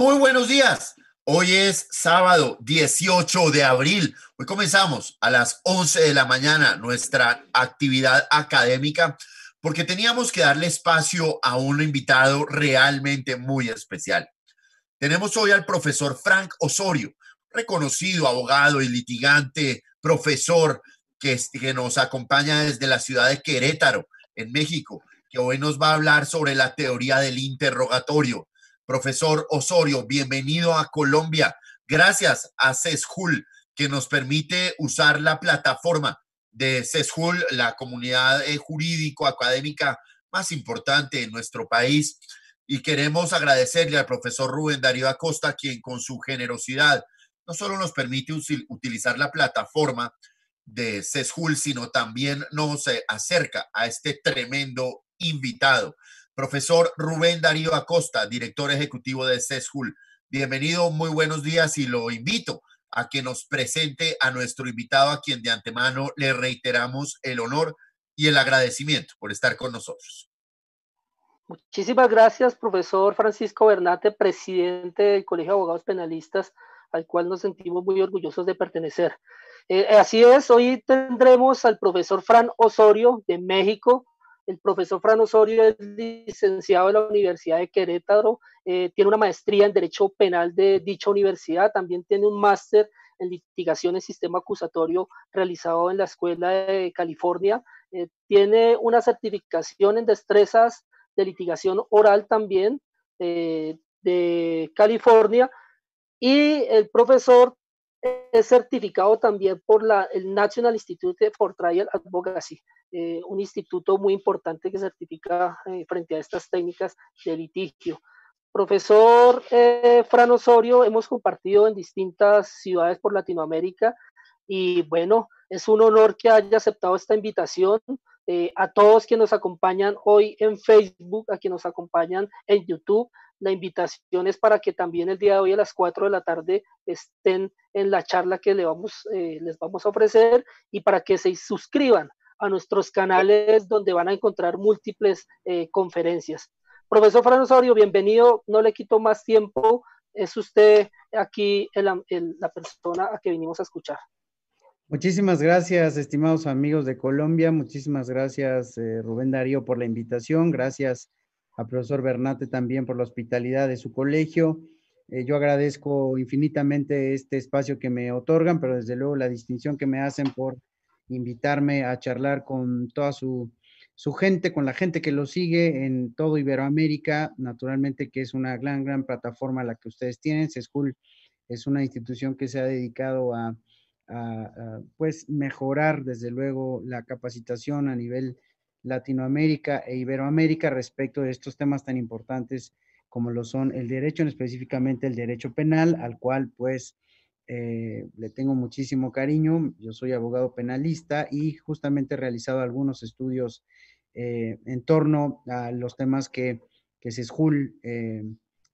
Muy buenos días. Hoy es sábado 18 de abril. Hoy comenzamos a las 11 de la mañana nuestra actividad académica porque teníamos que darle espacio a un invitado realmente muy especial. Tenemos hoy al profesor Frank Osorio, reconocido abogado y litigante, profesor que, que nos acompaña desde la ciudad de Querétaro, en México, que hoy nos va a hablar sobre la teoría del interrogatorio Profesor Osorio, bienvenido a Colombia. Gracias a CESJUL que nos permite usar la plataforma de CESJUL, la comunidad eh, jurídico-académica más importante en nuestro país. Y queremos agradecerle al profesor Rubén Darío Acosta, quien con su generosidad no solo nos permite utilizar la plataforma de CESJUL, sino también nos eh, acerca a este tremendo invitado. Profesor Rubén Darío Acosta, director ejecutivo de CESJUL. Bienvenido, muy buenos días y lo invito a que nos presente a nuestro invitado, a quien de antemano le reiteramos el honor y el agradecimiento por estar con nosotros. Muchísimas gracias, profesor Francisco Bernate, presidente del Colegio de Abogados Penalistas, al cual nos sentimos muy orgullosos de pertenecer. Eh, así es, hoy tendremos al profesor Fran Osorio de México, el profesor Fran Osorio es licenciado de la Universidad de Querétaro, eh, tiene una maestría en Derecho Penal de dicha universidad, también tiene un máster en litigación en sistema acusatorio realizado en la Escuela de California, eh, tiene una certificación en destrezas de litigación oral también eh, de California y el profesor es certificado también por el National Institute for Trial Advocacy, eh, un instituto muy importante que certifica eh, frente a estas técnicas de litigio. Profesor eh, Fran Osorio, hemos compartido en distintas ciudades por Latinoamérica y bueno, es un honor que haya aceptado esta invitación. a todos que nos acompañan hoy en Facebook, a quienes nos acompañan en YouTube, la invitación es para que también el día de hoy a las 4 de la tarde estén en la charla que le vamos, eh, les vamos a ofrecer y para que se suscriban a nuestros canales donde van a encontrar múltiples eh, conferencias. Profesor Fran Osorio, bienvenido. No le quito más tiempo. Es usted aquí el, la persona a que vinimos a escuchar. Muchísimas gracias, estimados amigos de Colombia. Muchísimas gracias, eh, Rubén Darío, por la invitación. Gracias a profesor Bernate también por la hospitalidad de su colegio. Eh, yo agradezco infinitamente este espacio que me otorgan, pero desde luego la distinción que me hacen por invitarme a charlar con toda su, gente, con la gente que lo sigue en todo Iberoamérica, naturalmente que es una gran, gran plataforma la que ustedes tienen. Sescul es una institución que se ha dedicado a, pues mejorar desde luego la capacitación a nivel Latinoamérica e Iberoamérica respecto de estos temas tan importantes como lo son el derecho, específicamente el derecho penal, al cual pues eh, le tengo muchísimo cariño. Yo soy abogado penalista y justamente he realizado algunos estudios eh, en torno a los temas que, que Sesjul eh,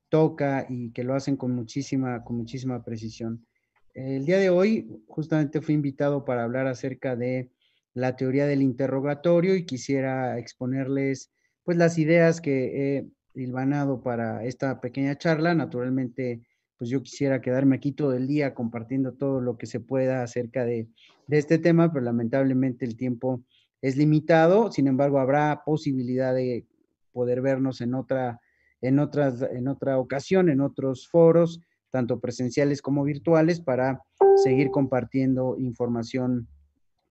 toca y que lo hacen con muchísima, con muchísima precisión. El día de hoy justamente fui invitado para hablar acerca de la teoría del interrogatorio y quisiera exponerles pues las ideas que he hilvanado para esta pequeña charla. Naturalmente, pues yo quisiera quedarme aquí todo el día compartiendo todo lo que se pueda acerca de, de este tema, pero lamentablemente el tiempo es limitado. Sin embargo, habrá posibilidad de poder vernos en otra, en otras, en otra ocasión, en otros foros, tanto presenciales como virtuales, para seguir compartiendo información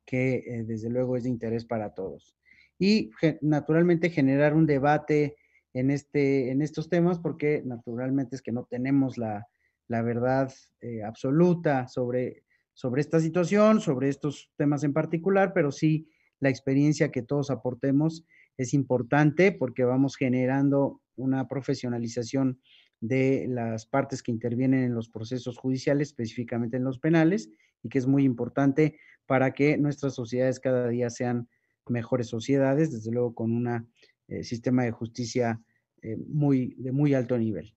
que eh, desde luego es de interés para todos. Y naturalmente generar un debate en, este, en estos temas porque naturalmente es que no tenemos la, verdad eh, absoluta sobre, sobre esta situación, sobre estos temas en particular, pero sí la experiencia que todos aportemos es importante porque vamos generando una profesionalización de las partes que intervienen en los procesos judiciales, específicamente en los penales, y que es muy importante para que nuestras sociedades cada día sean mejores sociedades, desde luego con un eh, sistema de justicia eh, muy, de muy alto nivel.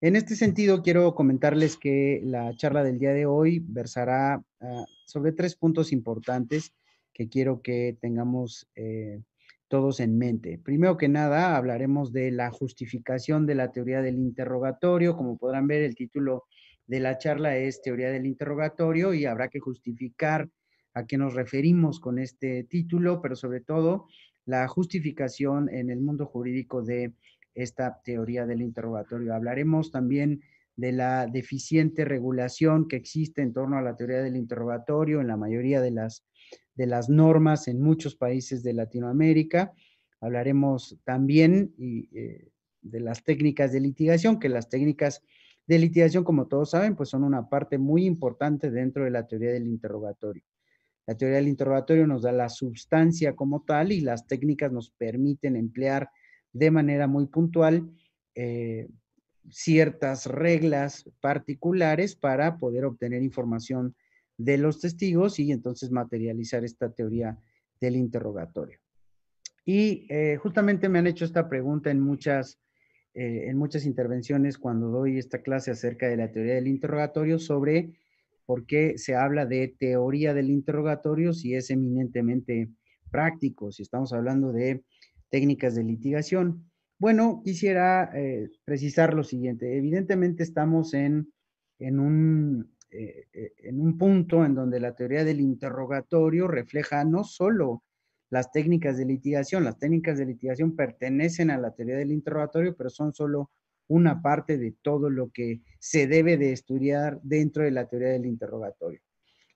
En este sentido, quiero comentarles que la charla del día de hoy versará ah, sobre tres puntos importantes que quiero que tengamos eh, todos en mente. Primero que nada, hablaremos de la justificación de la teoría del interrogatorio. Como podrán ver, el título de la charla es Teoría del Interrogatorio y habrá que justificar a qué nos referimos con este título, pero sobre todo la justificación en el mundo jurídico de esta teoría del interrogatorio. Hablaremos también de la deficiente regulación que existe en torno a la teoría del interrogatorio en la mayoría de las, de las normas en muchos países de Latinoamérica. Hablaremos también eh, de las técnicas de litigación, que las técnicas de litigación, como todos saben, pues son una parte muy importante dentro de la teoría del interrogatorio. La teoría del interrogatorio nos da la sustancia como tal y las técnicas nos permiten emplear de manera muy puntual eh, ciertas reglas particulares para poder obtener información de los testigos y entonces materializar esta teoría del interrogatorio. Y eh, justamente me han hecho esta pregunta en muchas, eh, en muchas intervenciones cuando doy esta clase acerca de la teoría del interrogatorio sobre ¿Por qué se habla de teoría del interrogatorio si es eminentemente práctico, si estamos hablando de técnicas de litigación? Bueno, quisiera eh, precisar lo siguiente. Evidentemente estamos en, un, eh, eh, en un punto en donde la teoría del interrogatorio refleja no solo las técnicas de litigación. Las técnicas de litigación pertenecen a la teoría del interrogatorio, pero son solo una parte de todo lo que se debe de estudiar dentro de la teoría del interrogatorio.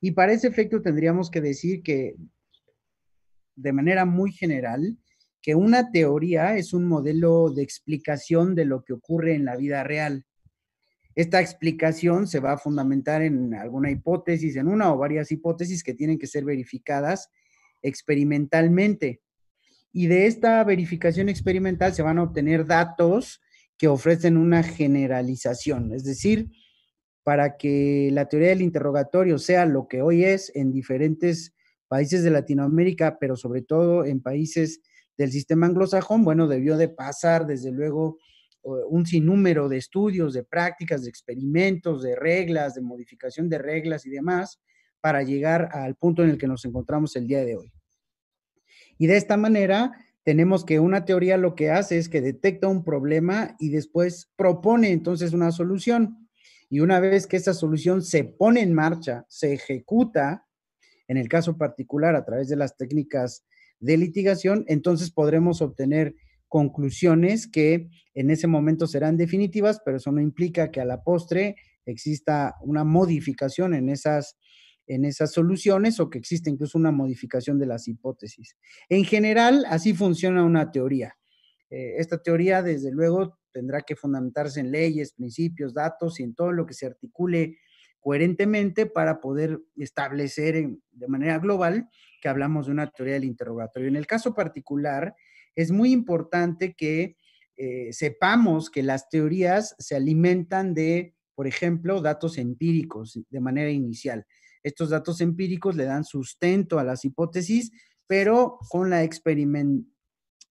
Y para ese efecto tendríamos que decir que, de manera muy general, que una teoría es un modelo de explicación de lo que ocurre en la vida real. Esta explicación se va a fundamentar en alguna hipótesis, en una o varias hipótesis que tienen que ser verificadas experimentalmente. Y de esta verificación experimental se van a obtener datos que ofrecen una generalización, es decir, para que la teoría del interrogatorio sea lo que hoy es en diferentes países de Latinoamérica, pero sobre todo en países del sistema anglosajón, bueno, debió de pasar desde luego un sinnúmero de estudios, de prácticas, de experimentos, de reglas, de modificación de reglas y demás, para llegar al punto en el que nos encontramos el día de hoy. Y de esta manera, tenemos que una teoría lo que hace es que detecta un problema y después propone entonces una solución. Y una vez que esa solución se pone en marcha, se ejecuta, en el caso particular a través de las técnicas de litigación, entonces podremos obtener conclusiones que en ese momento serán definitivas, pero eso no implica que a la postre exista una modificación en esas en esas soluciones o que existe incluso una modificación de las hipótesis. En general, así funciona una teoría. Eh, esta teoría, desde luego, tendrá que fundamentarse en leyes, principios, datos y en todo lo que se articule coherentemente para poder establecer de manera global que hablamos de una teoría del interrogatorio. En el caso particular, es muy importante que eh, sepamos que las teorías se alimentan de, por ejemplo, datos empíricos de manera inicial. Estos datos empíricos le dan sustento a las hipótesis, pero con la,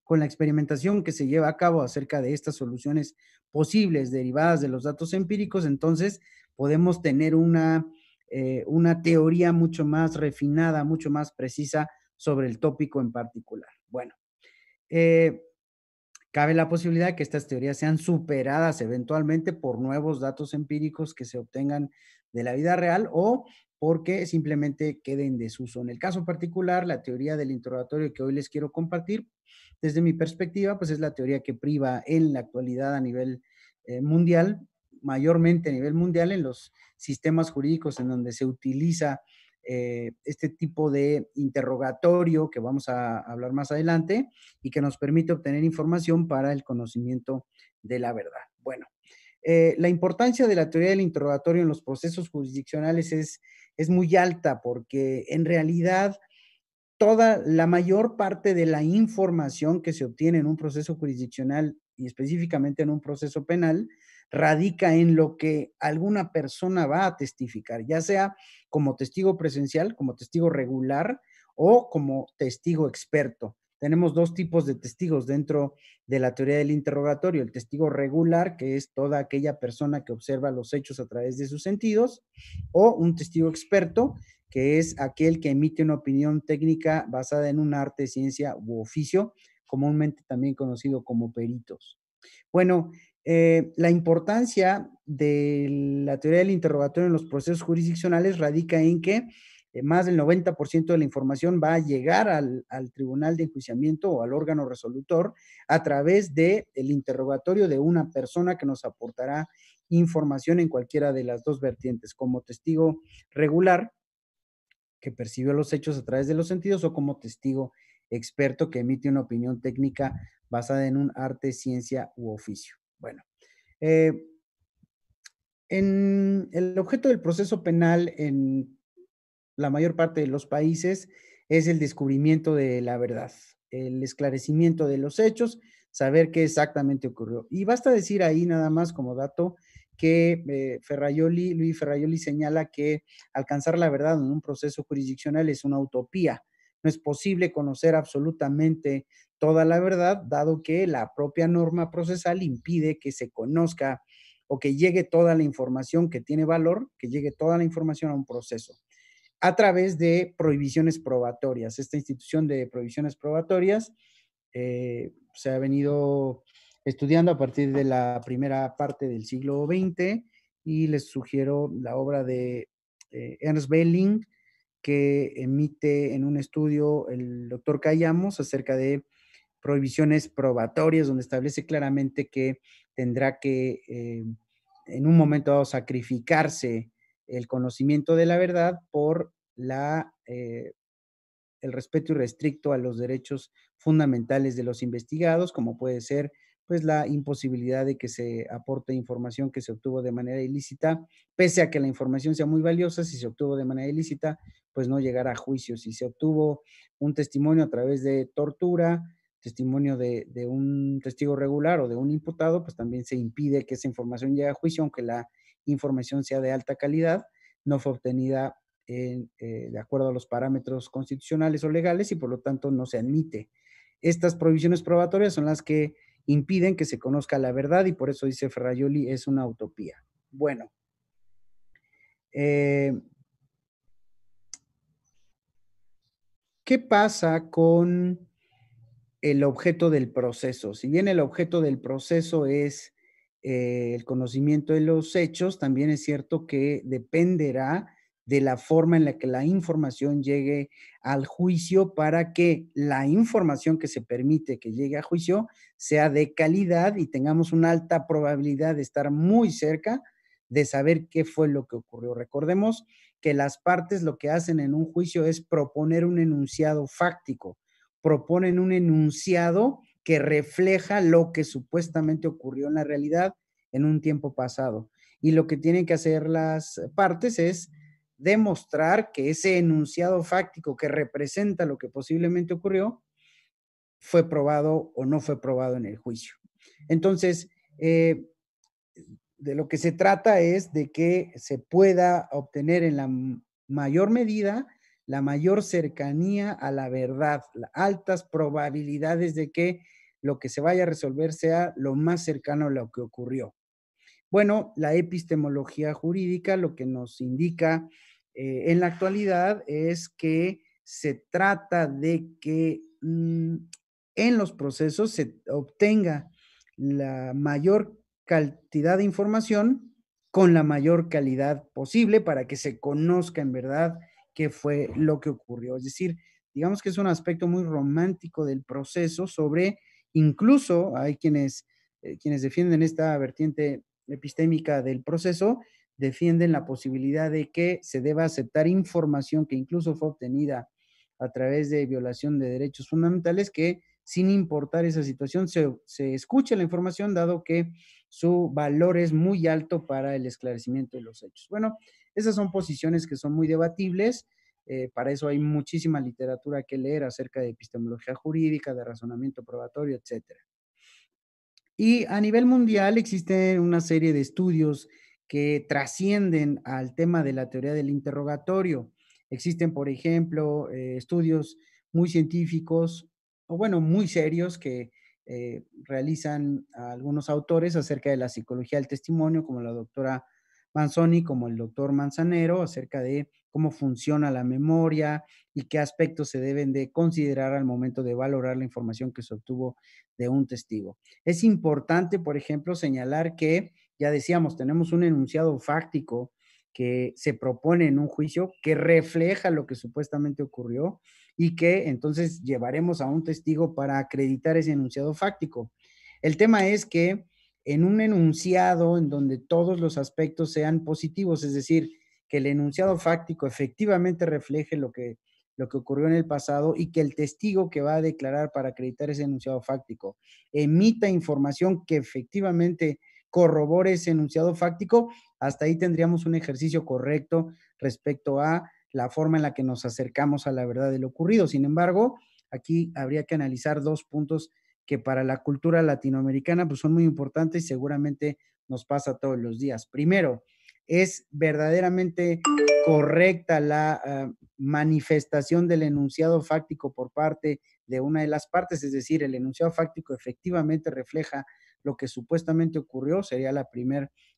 con la experimentación que se lleva a cabo acerca de estas soluciones posibles derivadas de los datos empíricos, entonces podemos tener una, eh, una teoría mucho más refinada, mucho más precisa sobre el tópico en particular. Bueno, eh, cabe la posibilidad que estas teorías sean superadas eventualmente por nuevos datos empíricos que se obtengan de la vida real o porque simplemente quede en desuso. En el caso particular, la teoría del interrogatorio que hoy les quiero compartir, desde mi perspectiva, pues es la teoría que priva en la actualidad a nivel eh, mundial, mayormente a nivel mundial, en los sistemas jurídicos en donde se utiliza eh, este tipo de interrogatorio que vamos a hablar más adelante y que nos permite obtener información para el conocimiento de la verdad. Bueno, eh, la importancia de la teoría del interrogatorio en los procesos jurisdiccionales es es muy alta porque en realidad toda la mayor parte de la información que se obtiene en un proceso jurisdiccional y específicamente en un proceso penal radica en lo que alguna persona va a testificar, ya sea como testigo presencial, como testigo regular o como testigo experto tenemos dos tipos de testigos dentro de la teoría del interrogatorio. El testigo regular, que es toda aquella persona que observa los hechos a través de sus sentidos, o un testigo experto, que es aquel que emite una opinión técnica basada en un arte, ciencia u oficio, comúnmente también conocido como peritos. Bueno, eh, la importancia de la teoría del interrogatorio en los procesos jurisdiccionales radica en que eh, más del 90% de la información va a llegar al, tribunal de enjuiciamiento o al órgano resolutor a través del el interrogatorio de una persona que nos aportará información en cualquiera de las dos vertientes, como testigo regular, que percibió los hechos a través de los sentidos, o como testigo experto que emite una opinión técnica basada en un arte, ciencia u oficio. Bueno, eh, en el objeto del proceso penal en la mayor parte de los países es el descubrimiento de la verdad, el esclarecimiento de los hechos, saber qué exactamente ocurrió. Y basta decir ahí nada más como dato que eh, Luis Ferrayoli señala que alcanzar la verdad en un proceso jurisdiccional es una utopía. No es posible conocer absolutamente toda la verdad, dado que la propia norma procesal impide que se conozca o que llegue toda la información que tiene valor, que llegue toda la información a un proceso a través de prohibiciones probatorias. Esta institución de prohibiciones probatorias eh, se ha venido estudiando a partir de la primera parte del siglo XX y les sugiero la obra de eh, Ernst Belling que emite en un estudio el doctor Callamos acerca de prohibiciones probatorias, donde establece claramente que tendrá que eh, en un momento dado sacrificarse el conocimiento de la verdad por la, eh, el respeto irrestricto a los derechos fundamentales de los investigados, como puede ser pues la imposibilidad de que se aporte información que se obtuvo de manera ilícita, pese a que la información sea muy valiosa, si se obtuvo de manera ilícita, pues no llegará a juicio. Si se obtuvo un testimonio a través de tortura, testimonio de, de, un testigo regular o de un imputado, pues también se impide que esa información llegue a juicio, aunque la información sea de alta calidad, no fue obtenida eh, de acuerdo a los parámetros constitucionales o legales y por lo tanto no se admite. Estas prohibiciones probatorias son las que impiden que se conozca la verdad y por eso dice Ferrayoli es una utopía. Bueno, eh, ¿qué pasa con el objeto del proceso? Si bien el objeto del proceso es eh, el conocimiento de los hechos, también es cierto que dependerá de la forma en la que la información llegue al juicio para que la información que se permite que llegue a juicio sea de calidad y tengamos una alta probabilidad de estar muy cerca de saber qué fue lo que ocurrió. Recordemos que las partes lo que hacen en un juicio es proponer un enunciado fáctico, proponen un enunciado que refleja lo que supuestamente ocurrió en la realidad en un tiempo pasado. Y lo que tienen que hacer las partes es demostrar que ese enunciado fáctico que representa lo que posiblemente ocurrió fue probado o no fue probado en el juicio. Entonces, eh, de lo que se trata es de que se pueda obtener en la mayor medida la mayor cercanía a la verdad, altas probabilidades de que lo que se vaya a resolver sea lo más cercano a lo que ocurrió. Bueno, la epistemología jurídica lo que nos indica eh, en la actualidad es que se trata de que mm, en los procesos se obtenga la mayor cantidad de información con la mayor calidad posible para que se conozca en verdad qué fue lo que ocurrió. Es decir, digamos que es un aspecto muy romántico del proceso sobre, incluso hay quienes, eh, quienes defienden esta vertiente epistémica del proceso, defienden la posibilidad de que se deba aceptar información que incluso fue obtenida a través de violación de derechos fundamentales, que sin importar esa situación se, se escuche la información, dado que su valor es muy alto para el esclarecimiento de los hechos. Bueno, esas son posiciones que son muy debatibles. Eh, para eso hay muchísima literatura que leer acerca de epistemología jurídica, de razonamiento probatorio, etc. Y a nivel mundial existen una serie de estudios que trascienden al tema de la teoría del interrogatorio. Existen, por ejemplo, eh, estudios muy científicos, o bueno, muy serios que eh, realizan algunos autores acerca de la psicología del testimonio, como la doctora Manzoni como el doctor Manzanero acerca de cómo funciona la memoria y qué aspectos se deben de considerar al momento de valorar la información que se obtuvo de un testigo. Es importante, por ejemplo, señalar que, ya decíamos, tenemos un enunciado fáctico que se propone en un juicio que refleja lo que supuestamente ocurrió y que entonces llevaremos a un testigo para acreditar ese enunciado fáctico. El tema es que en un enunciado en donde todos los aspectos sean positivos, es decir, que el enunciado fáctico efectivamente refleje lo que, lo que ocurrió en el pasado y que el testigo que va a declarar para acreditar ese enunciado fáctico emita información que efectivamente corrobore ese enunciado fáctico, hasta ahí tendríamos un ejercicio correcto respecto a la forma en la que nos acercamos a la verdad de lo ocurrido. Sin embargo, aquí habría que analizar dos puntos que para la cultura latinoamericana pues son muy importantes y seguramente nos pasa todos los días. Primero, es verdaderamente correcta la ah, manifestación del enunciado fáctico por parte de una de las partes, es decir, el enunciado fáctico efectivamente refleja lo que supuestamente ocurrió, sería la,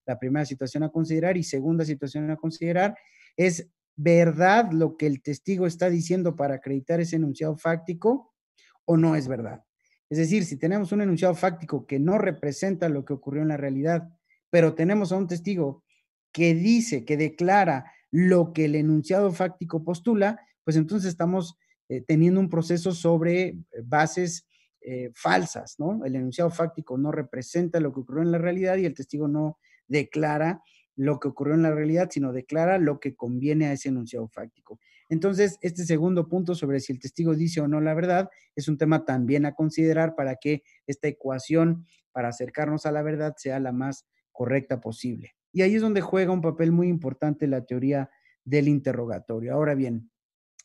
la primera situación a considerar y segunda situación a considerar es verdad lo que el testigo está diciendo para acreditar ese enunciado fáctico o no es verdad. Es decir, si tenemos un enunciado fáctico que no representa lo que ocurrió en la realidad, pero tenemos a un testigo que dice, que declara lo que el enunciado fáctico postula, pues entonces estamos eh, teniendo un proceso sobre eh, bases eh, falsas, ¿no? El enunciado fáctico no representa lo que ocurrió en la realidad y el testigo no declara lo que ocurrió en la realidad, sino declara lo que conviene a ese enunciado fáctico. Entonces, este segundo punto sobre si el testigo dice o no la verdad es un tema también a considerar para que esta ecuación para acercarnos a la verdad sea la más correcta posible. Y ahí es donde juega un papel muy importante la teoría del interrogatorio. Ahora bien,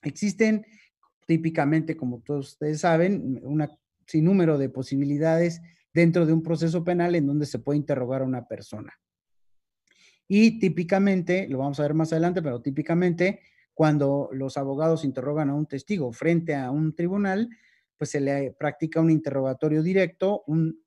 existen típicamente, como todos ustedes saben, un sinnúmero de posibilidades dentro de un proceso penal en donde se puede interrogar a una persona. Y típicamente, lo vamos a ver más adelante, pero típicamente cuando los abogados interrogan a un testigo frente a un tribunal, pues se le practica un interrogatorio directo, un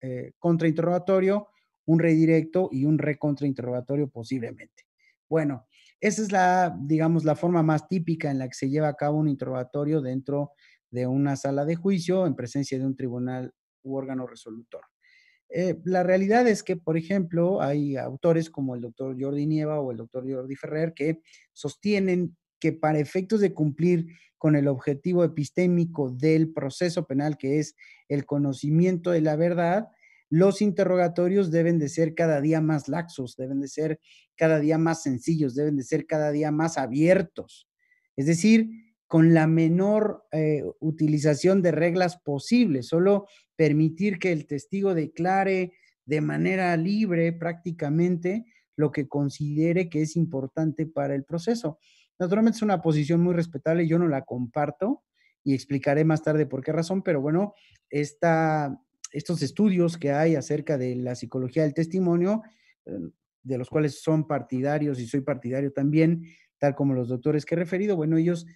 eh, contrainterrogatorio, un redirecto y un recontrainterrogatorio posiblemente. Bueno, esa es la, digamos, la forma más típica en la que se lleva a cabo un interrogatorio dentro de una sala de juicio en presencia de un tribunal u órgano resolutor. Eh, la realidad es que, por ejemplo, hay autores como el doctor Jordi Nieva o el doctor Jordi Ferrer que sostienen que para efectos de cumplir con el objetivo epistémico del proceso penal, que es el conocimiento de la verdad, los interrogatorios deben de ser cada día más laxos, deben de ser cada día más sencillos, deben de ser cada día más abiertos. Es decir, con la menor eh, utilización de reglas posible, solo permitir que el testigo declare de manera libre prácticamente lo que considere que es importante para el proceso. Naturalmente es una posición muy respetable, yo no la comparto y explicaré más tarde por qué razón, pero bueno, esta, estos estudios que hay acerca de la psicología del testimonio, eh, de los cuales son partidarios y soy partidario también, tal como los doctores que he referido, bueno, ellos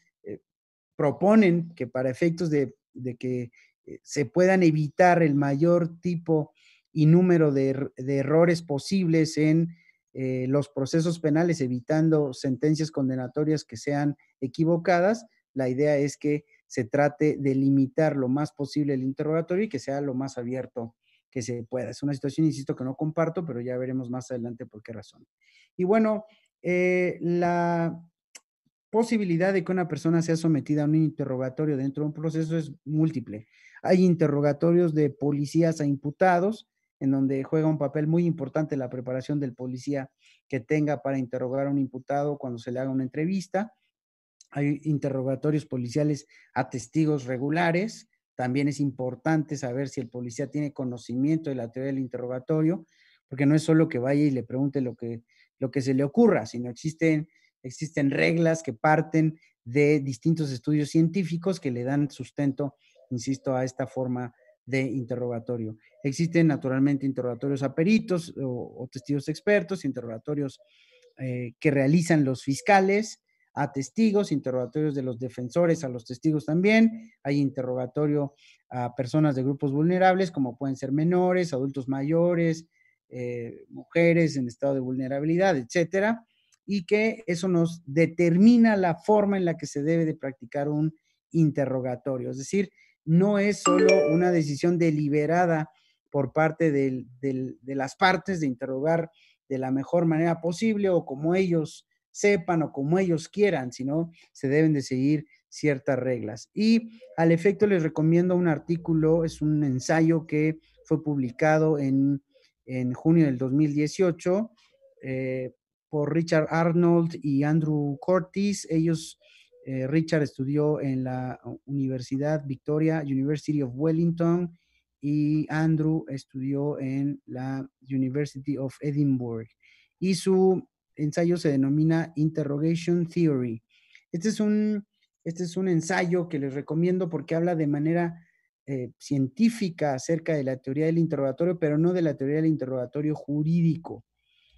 proponen que para efectos de, que eh, se puedan evitar el mayor tipo y número de, er-, errores posibles en eh, los procesos penales, evitando sentencias condenatorias que sean equivocadas. La idea es que se trate de limitar lo más posible el interrogatorio y que sea lo más abierto que se pueda. Es una situación, insisto, que no comparto, pero ya veremos más adelante por qué razón. Y bueno, eh, la, posibilidad de que una persona sea sometida a un interrogatorio dentro de un proceso es múltiple. Hay interrogatorios de policías a imputados, en donde juega un papel muy importante la preparación del policía que tenga para interrogar a un imputado cuando se le haga una entrevista. Hay interrogatorios policiales a testigos regulares. También es importante saber si el policía tiene conocimiento de la teoría del interrogatorio, porque no es solo que vaya y le pregunte lo que, lo que se le ocurra, sino existen existen reglas que parten de distintos estudios científicos que le dan sustento, insisto, a esta forma de interrogatorio. Existen naturalmente interrogatorios a peritos o, testigos expertos, interrogatorios eh, que realizan los fiscales a testigos, interrogatorios de los defensores a los testigos también, hay interrogatorio a personas de grupos vulnerables como pueden ser menores, adultos mayores, eh, mujeres en estado de vulnerabilidad, etcétera y que eso nos determina la forma en la que se debe de practicar un interrogatorio. Es decir, no es solo una decisión deliberada por parte de las partes de interrogar de la mejor manera posible o como ellos sepan o como ellos quieran, sino se deben de seguir ciertas reglas. Y al efecto les recomiendo un artículo, es un ensayo que fue publicado en, en junio del 2018, Richard Arnold y Andrew Curtis. Ellos, eh, Richard estudió en la Universidad Victoria, University of Wellington, y Andrew estudió en la University of Edinburgh. Y su ensayo se denomina Interrogation Theory. Este es un, este es un ensayo que les recomiendo porque habla de manera eh, científica acerca de la teoría del interrogatorio, pero no de la teoría del interrogatorio jurídico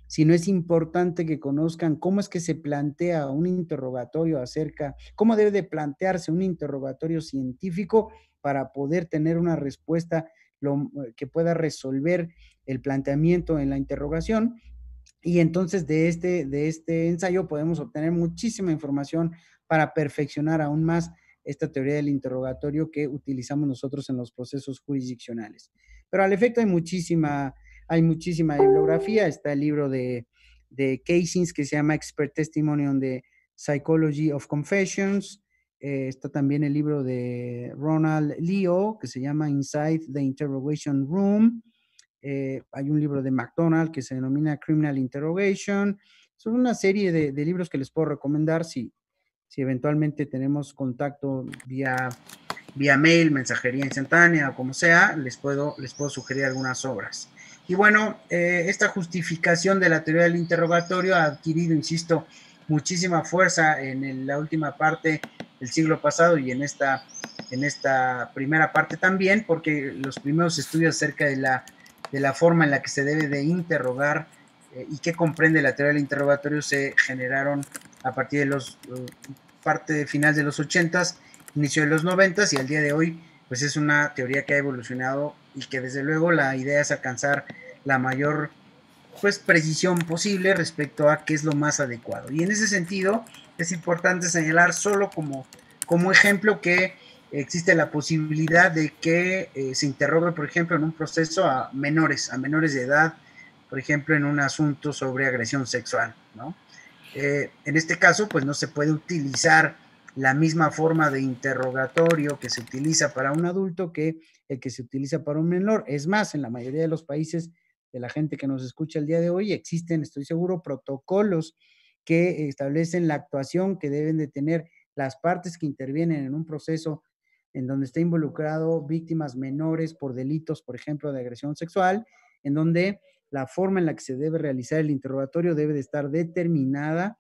sino es importante que conozcan cómo es que se plantea un interrogatorio acerca, cómo debe de plantearse un interrogatorio científico para poder tener una respuesta eh, que pueda resolver el planteamiento en la interrogación. Y entonces de este, de este ensayo podemos obtener muchísima información para perfeccionar aún más esta teoría del interrogatorio que utilizamos nosotros en los procesos jurisdiccionales. Pero al efecto hay muchísima hay muchísima bibliografía, está el libro de, de Casings que se llama Expert Testimony on the Psychology of Confessions, eh, está también el libro de Ronald Leo que se llama Inside the Interrogation Room, eh, hay un libro de McDonald que se denomina Criminal Interrogation, son una serie de, libros que les puedo recomendar si, si eventualmente tenemos contacto vía, vía mail, mensajería instantánea o como sea, les puedo, les puedo sugerir algunas obras. Y bueno, eh, esta justificación de la teoría del interrogatorio ha adquirido, insisto, muchísima fuerza en la última parte del siglo pasado y en esta, en esta primera parte también, porque los primeros estudios acerca de la, de la forma en la que se debe de interrogar eh, y qué comprende la teoría del interrogatorio se generaron a partir de los eh, parte parte final de los 80 inicio de los 90 y al día de hoy pues es una teoría que ha evolucionado y que desde luego la idea es alcanzar la mayor pues, precisión posible respecto a qué es lo más adecuado. Y en ese sentido es importante señalar solo como, como ejemplo que existe la posibilidad de que eh, se interrogue, por ejemplo, en un proceso a menores, a menores de edad, por ejemplo, en un asunto sobre agresión sexual, eh, en este caso, pues no se puede utilizar la misma forma de interrogatorio que se utiliza para un adulto que el que se utiliza para un menor. Es más, en la mayoría de los países de la gente que nos escucha el día de hoy existen, estoy seguro, protocolos que establecen la actuación que deben de tener las partes que intervienen en un proceso en donde está involucrado víctimas menores por delitos, por ejemplo, de agresión sexual, en donde la forma en la que se debe realizar el interrogatorio debe de estar determinada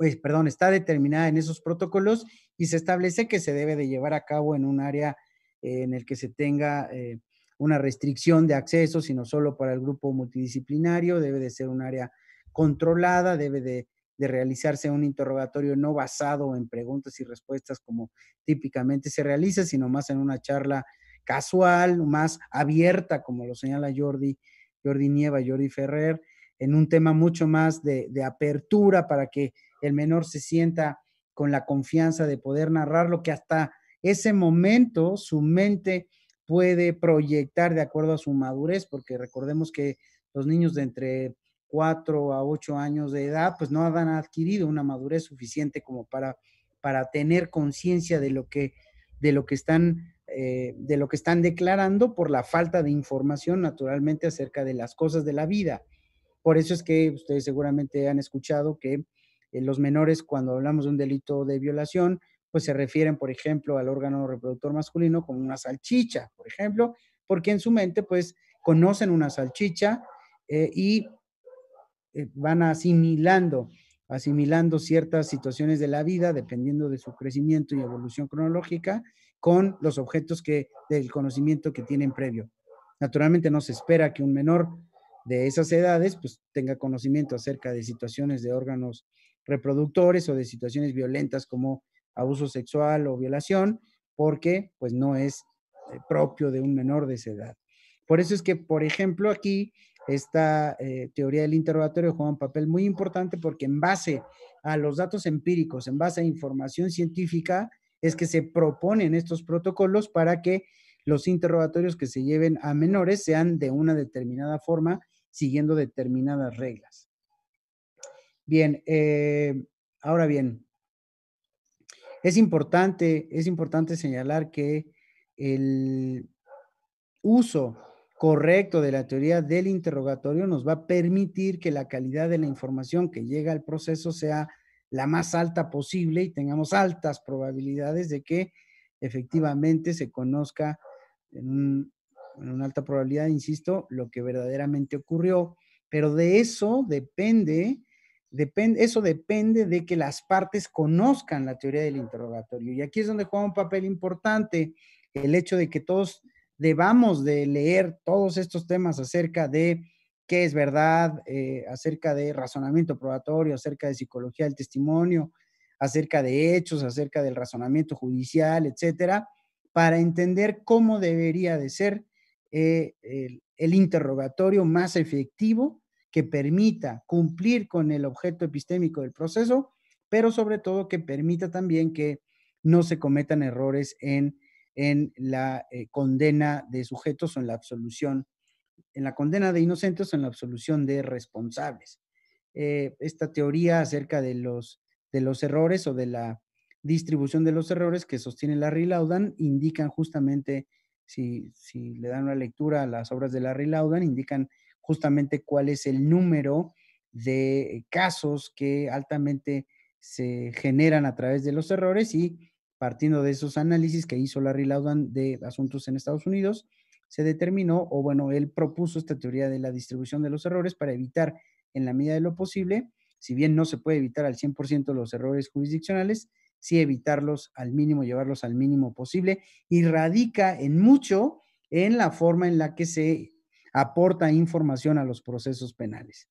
pues, perdón, está determinada en esos protocolos y se establece que se debe de llevar a cabo en un área eh, en el que se tenga eh, una restricción de acceso, sino solo para el grupo multidisciplinario, debe de ser un área controlada, debe de, realizarse un interrogatorio no basado en preguntas y respuestas como típicamente se realiza, sino más en una charla casual, más abierta, como lo señala Jordi, Jordi Nieva, Jordi Ferrer, en un tema mucho más de apertura para que el menor se sienta con la confianza de poder narrar lo que hasta ese momento su mente puede proyectar de acuerdo a su madurez, porque recordemos que los niños de entre 4 a 8 años de edad, pues no han adquirido una madurez suficiente como para, para tener conciencia de lo que de lo que están eh, de lo que están declarando por la falta de información naturalmente acerca de las cosas de la vida. Por eso es que ustedes seguramente han escuchado que eh, los menores, cuando hablamos de un delito de violación, pues se refieren, por ejemplo, al órgano reproductor masculino como una salchicha, por ejemplo, porque en su mente, pues, conocen una salchicha eh, y eh, van asimilando, asimilando ciertas situaciones de la vida, dependiendo de su crecimiento y evolución cronológica, con los objetos que, del conocimiento que tienen previo. Naturalmente no se espera que un menor de esas edades pues tenga conocimiento acerca de situaciones de órganos reproductores o de situaciones violentas como abuso sexual o violación, porque pues no es eh, propio de un menor de esa edad. Por eso es que, por ejemplo, aquí esta eh, teoría del interrogatorio juega un papel muy importante porque en base a los datos empíricos, en base a información científica, es que se proponen estos protocolos para que los interrogatorios que se lleven a menores sean de una determinada forma, siguiendo determinadas reglas. Bien, eh, ahora bien, es importante, es importante señalar que el uso correcto de la teoría del interrogatorio nos va a permitir que la calidad de la información que llega al proceso sea la más alta posible y tengamos altas probabilidades de que efectivamente se conozca en, en una alta probabilidad, insisto, lo que verdaderamente ocurrió. Pero de eso depende Depende, eso depende de que las partes conozcan la teoría del interrogatorio. Y aquí es donde juega un papel importante el hecho de que todos debamos de leer todos estos temas acerca de qué es verdad, eh, acerca de razonamiento probatorio, acerca de psicología del testimonio, acerca de hechos, acerca del razonamiento judicial, etcétera, para entender cómo debería de ser eh, el interrogatorio más efectivo que permita cumplir con el objeto epistémico del proceso, pero sobre todo que permita también que no se cometan errores en, en la eh, condena de sujetos o en la absolución, en la condena de inocentes o en la absolución de responsables. Eh, esta teoría acerca de los, de los errores o de la distribución de los errores que sostiene Larry Laudan indican justamente, si, si le dan una lectura a las obras de Larry Laudan, indican justamente cuál es el número de casos que altamente se generan a través de los errores y partiendo de esos análisis que hizo Larry Laudan de asuntos en Estados Unidos, se determinó, o bueno, él propuso esta teoría de la distribución de los errores para evitar en la medida de lo posible, si bien no se puede evitar al 100% los errores jurisdiccionales, sí evitarlos al mínimo, llevarlos al mínimo posible y radica en mucho en la forma en la que se aporta información a los procesos penales.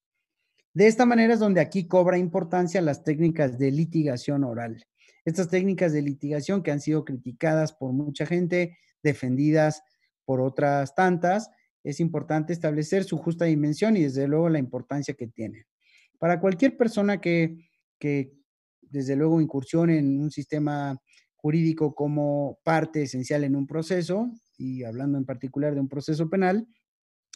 De esta manera es donde aquí cobra importancia las técnicas de litigación oral. Estas técnicas de litigación que han sido criticadas por mucha gente, defendidas por otras tantas, es importante establecer su justa dimensión y desde luego la importancia que tienen. Para cualquier persona que, que desde luego incursione en un sistema jurídico como parte esencial en un proceso, y hablando en particular de un proceso penal,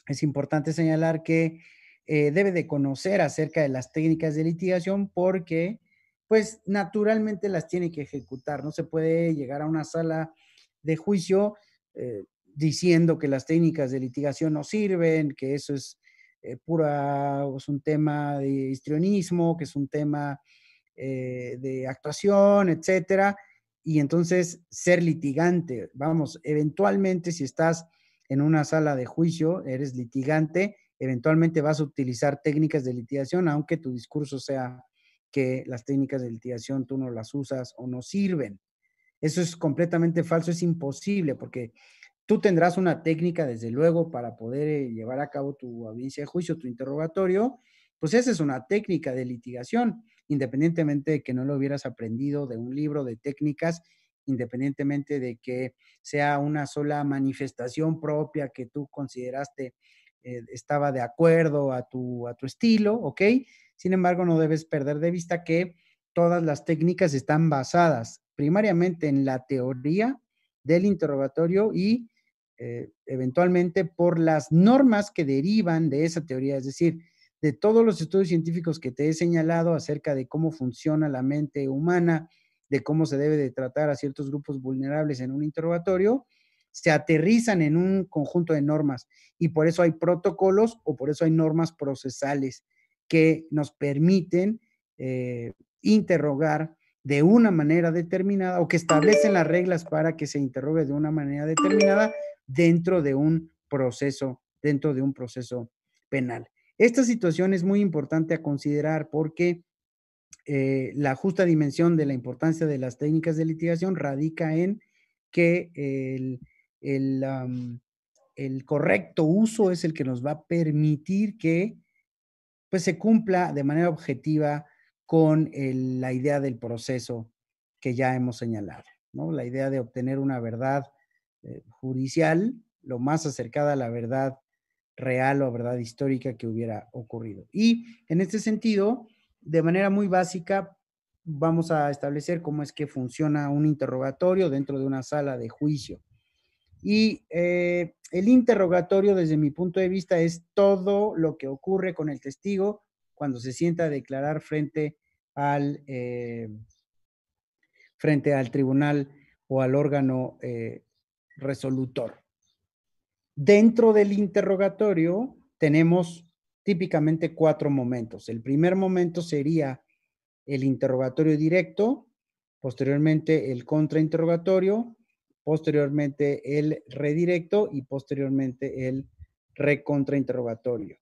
es importante señalar que eh, debe de conocer acerca de las técnicas de litigación porque, pues, naturalmente las tiene que ejecutar. No se puede llegar a una sala de juicio eh, diciendo que las técnicas de litigación no sirven, que eso es eh, pura, es un tema de histrionismo, que es un tema eh, de actuación, etcétera. Y entonces ser litigante, vamos, eventualmente si estás en una sala de juicio, eres litigante, eventualmente vas a utilizar técnicas de litigación, aunque tu discurso sea que las técnicas de litigación tú no las usas o no sirven. Eso es completamente falso, es imposible, porque tú tendrás una técnica, desde luego, para poder eh, llevar a cabo tu audiencia de juicio, tu interrogatorio, pues esa es una técnica de litigación, independientemente de que no lo hubieras aprendido de un libro de técnicas independientemente de que sea una sola manifestación propia que tú consideraste eh, estaba de acuerdo a tu, estilo, ¿ok? Sin embargo, no debes perder de vista que todas las técnicas están basadas primariamente en la teoría del interrogatorio y eh, eventualmente por las normas que derivan de esa teoría, es decir, de todos los estudios científicos que te he señalado acerca de cómo funciona la mente humana, de cómo se debe de tratar a ciertos grupos vulnerables en un interrogatorio, se aterrizan en un conjunto de normas y por eso hay protocolos o por eso hay normas procesales que nos permiten eh, interrogar de una manera determinada o que establecen las reglas para que se interrogue de una manera determinada dentro de un proceso, dentro de un proceso penal. Esta situación es muy importante a considerar porque eh, la justa dimensión de la importancia de las técnicas de litigación radica en que el, correcto uso es el que nos va a permitir que pues, se cumpla de manera objetiva con la idea del proceso que ya hemos señalado, ¿no? la idea de obtener una verdad eh, judicial lo más acercada a la verdad real o verdad histórica que hubiera ocurrido. Y en este sentido, de manera muy básica, vamos a establecer cómo es que funciona un interrogatorio dentro de una sala de juicio. Y eh, el interrogatorio, desde mi punto de vista, es todo lo que ocurre con el testigo cuando se sienta a declarar frente al, eh, frente al tribunal o al órgano eh, resolutor. Dentro del interrogatorio tenemos típicamente cuatro momentos. El primer momento sería el interrogatorio directo, posteriormente el contrainterrogatorio, posteriormente el redirecto y posteriormente el recontrainterrogatorio.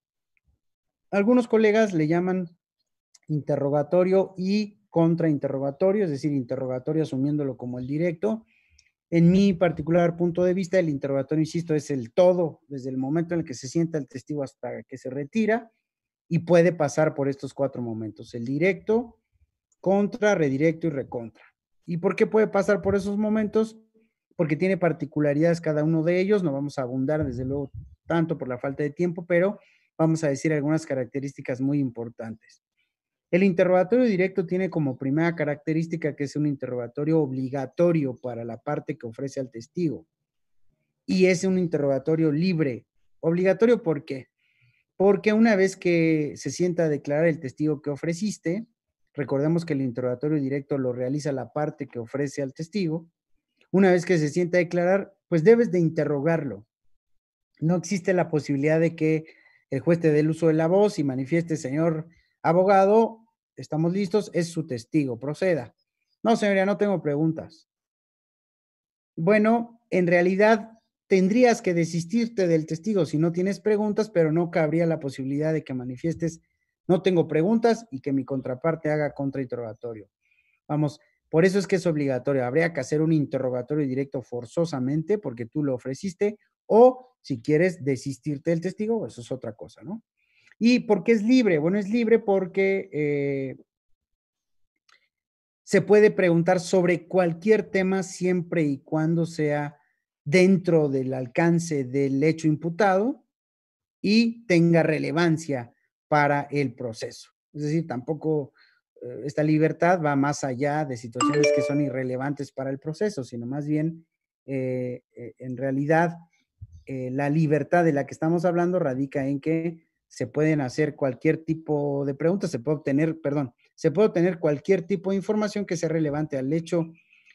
Algunos colegas le llaman interrogatorio y contrainterrogatorio, es decir, interrogatorio asumiéndolo como el directo en mi particular punto de vista, el interrogatorio, insisto, es el todo, desde el momento en el que se sienta el testigo hasta que se retira, y puede pasar por estos cuatro momentos, el directo, contra, redirecto y recontra. ¿Y por qué puede pasar por esos momentos? Porque tiene particularidades cada uno de ellos, no vamos a abundar desde luego tanto por la falta de tiempo, pero vamos a decir algunas características muy importantes. El interrogatorio directo tiene como primera característica que es un interrogatorio obligatorio para la parte que ofrece al testigo. Y es un interrogatorio libre. Obligatorio ¿por qué? Porque una vez que se sienta a declarar el testigo que ofreciste, recordemos que el interrogatorio directo lo realiza la parte que ofrece al testigo, una vez que se sienta a declarar, pues debes de interrogarlo. No existe la posibilidad de que el juez te dé el uso de la voz y manifieste, señor abogado, estamos listos, es su testigo, proceda. No, señoría, no tengo preguntas. Bueno, en realidad tendrías que desistirte del testigo si no tienes preguntas, pero no cabría la posibilidad de que manifiestes, no tengo preguntas y que mi contraparte haga contrainterrogatorio. Vamos, por eso es que es obligatorio. Habría que hacer un interrogatorio directo forzosamente porque tú lo ofreciste o si quieres desistirte del testigo, eso es otra cosa, ¿no? ¿Y por qué es libre? Bueno, es libre porque eh, se puede preguntar sobre cualquier tema siempre y cuando sea dentro del alcance del hecho imputado y tenga relevancia para el proceso. Es decir, tampoco eh, esta libertad va más allá de situaciones que son irrelevantes para el proceso, sino más bien, eh, en realidad, la libertad de la que estamos hablando radica en que se pueden hacer cualquier tipo de preguntas, se puede obtener, perdón, se puede obtener cualquier tipo de información que sea relevante al hecho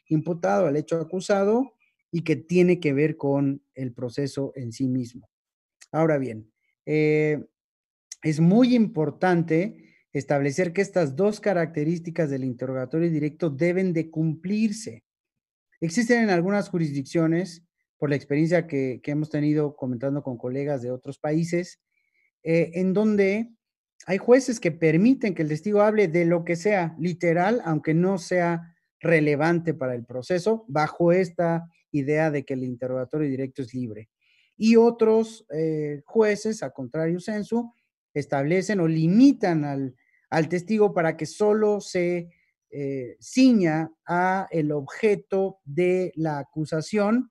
imputado, al hecho acusado y que tiene que ver con el proceso en sí mismo. Ahora bien, eh, es muy importante establecer que estas dos características del interrogatorio directo deben de cumplirse. Existen en algunas jurisdicciones, por la experiencia que, que hemos tenido comentando con colegas de otros países, eh, en donde hay jueces que permiten que el testigo hable de lo que sea literal, aunque no sea relevante para el proceso, bajo esta idea de que el interrogatorio directo es libre. Y otros eh, jueces, a contrario censo, establecen o limitan al, testigo para que solo se eh, ciña a el objeto de la acusación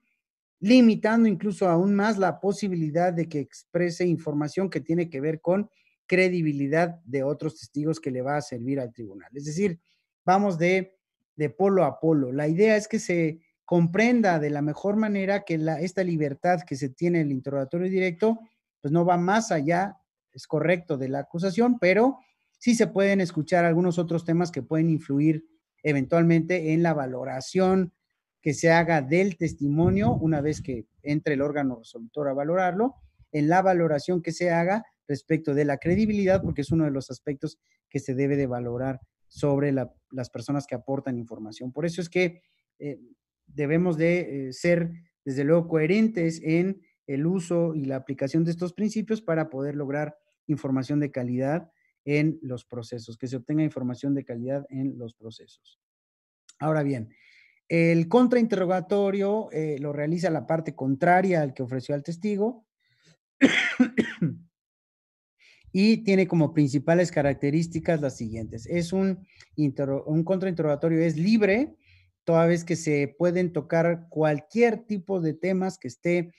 limitando incluso aún más la posibilidad de que exprese información que tiene que ver con credibilidad de otros testigos que le va a servir al tribunal. Es decir, vamos de, polo a polo. La idea es que se comprenda de la mejor manera que la, esta libertad que se tiene en el interrogatorio directo, pues no va más allá, es correcto, de la acusación, pero sí se pueden escuchar algunos otros temas que pueden influir eventualmente en la valoración que se haga del testimonio una vez que entre el órgano resolutor a valorarlo, en la valoración que se haga respecto de la credibilidad, porque es uno de los aspectos que se debe de valorar sobre las personas que aportan información. Por eso es que eh, debemos de eh, ser, desde luego, coherentes en el uso y la aplicación de estos principios para poder lograr información de calidad en los procesos, que se obtenga información de calidad en los procesos. Ahora bien, el contrainterrogatorio eh, lo realiza la parte contraria al que ofreció al testigo y tiene como principales características las siguientes. Es un, un contrainterrogatorio, es libre, toda vez que se pueden tocar cualquier tipo de temas que esté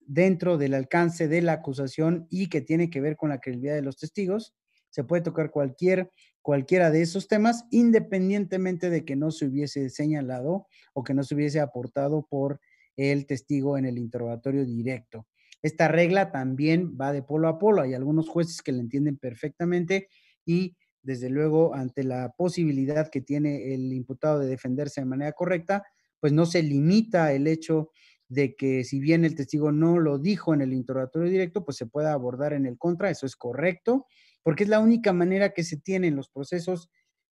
dentro del alcance de la acusación y que tiene que ver con la credibilidad de los testigos. Se puede tocar cualquier cualquiera de esos temas, independientemente de que no se hubiese señalado o que no se hubiese aportado por el testigo en el interrogatorio directo. Esta regla también va de polo a polo. Hay algunos jueces que la entienden perfectamente y, desde luego, ante la posibilidad que tiene el imputado de defenderse de manera correcta, pues no se limita el hecho de que si bien el testigo no lo dijo en el interrogatorio directo, pues se pueda abordar en el contra. Eso es correcto porque es la única manera que se tiene en los procesos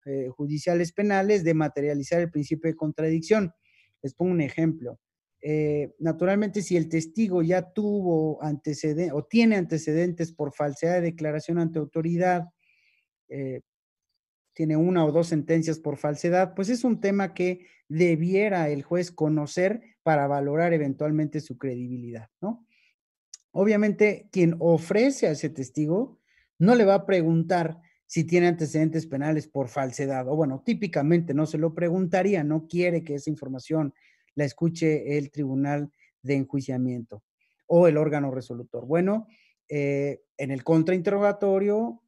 eh, judiciales penales de materializar el principio de contradicción. Les pongo un ejemplo. Eh, naturalmente, si el testigo ya tuvo antecedentes o tiene antecedentes por falsedad de declaración ante autoridad, eh, tiene una o dos sentencias por falsedad, pues es un tema que debiera el juez conocer para valorar eventualmente su credibilidad, ¿no? Obviamente, quien ofrece a ese testigo no le va a preguntar si tiene antecedentes penales por falsedad. O bueno, típicamente no se lo preguntaría, no quiere que esa información la escuche el tribunal de enjuiciamiento o el órgano resolutor. Bueno, eh, en el contrainterrogatorio,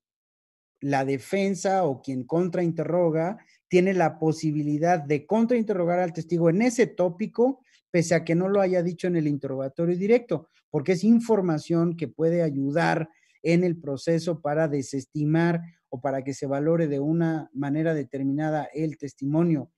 la defensa o quien contrainterroga tiene la posibilidad de contrainterrogar al testigo en ese tópico, pese a que no lo haya dicho en el interrogatorio directo, porque es información que puede ayudar en el proceso para desestimar o para que se valore de una manera determinada el testimonio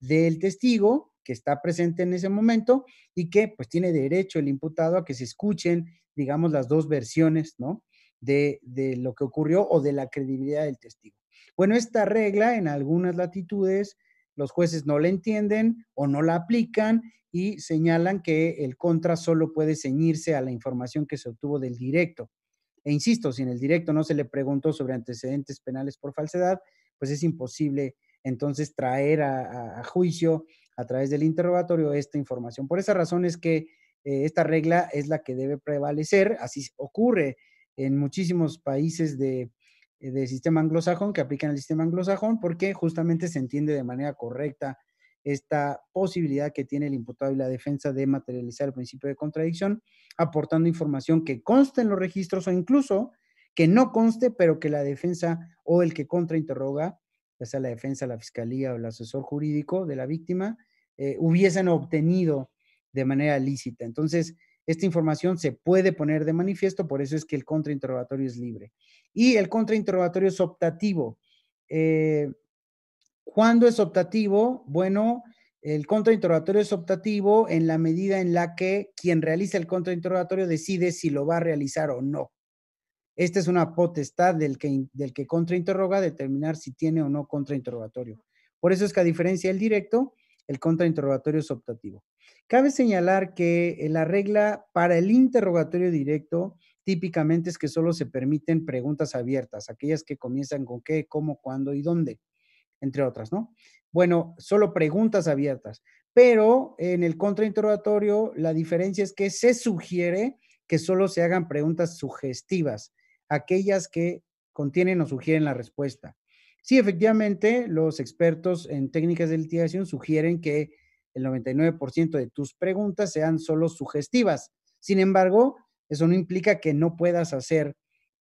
del testigo que está presente en ese momento y que pues tiene derecho el imputado a que se escuchen, digamos, las dos versiones, ¿no? De, de lo que ocurrió o de la credibilidad del testigo. Bueno, esta regla en algunas latitudes los jueces no la entienden o no la aplican y señalan que el contra solo puede ceñirse a la información que se obtuvo del directo. E insisto, si en el directo no se le preguntó sobre antecedentes penales por falsedad, pues es imposible entonces traer a, juicio a través del interrogatorio esta información. Por esa razón es que eh, esta regla es la que debe prevalecer, así ocurre en muchísimos países de, sistema anglosajón que aplican el sistema anglosajón porque justamente se entiende de manera correcta esta posibilidad que tiene el imputado y la defensa de materializar el principio de contradicción, aportando información que conste en los registros o incluso que no conste, pero que la defensa o el que contrainterroga, ya sea la defensa, la fiscalía o el asesor jurídico de la víctima, eh, hubiesen obtenido de manera lícita. Entonces, esta información se puede poner de manifiesto, por eso es que el contrainterrogatorio es libre. Y el contrainterrogatorio es optativo. Eh, ¿Cuándo es optativo? Bueno, el contrainterrogatorio es optativo en la medida en la que quien realiza el contrainterrogatorio decide si lo va a realizar o no. Esta es una potestad del que, contrainterroga determinar si tiene o no contrainterrogatorio. Por eso es que a diferencia del directo, el contrainterrogatorio es optativo. Cabe señalar que eh, la regla para el interrogatorio directo típicamente es que solo se permiten preguntas abiertas, aquellas que comienzan con qué, cómo, cuándo y dónde entre otras, ¿no? Bueno, solo preguntas abiertas. Pero en el contrainterrogatorio la diferencia es que se sugiere que solo se hagan preguntas sugestivas, aquellas que contienen o sugieren la respuesta. Sí, efectivamente, los expertos en técnicas de litigación sugieren que el 99% de tus preguntas sean solo sugestivas. Sin embargo, eso no implica que no puedas hacer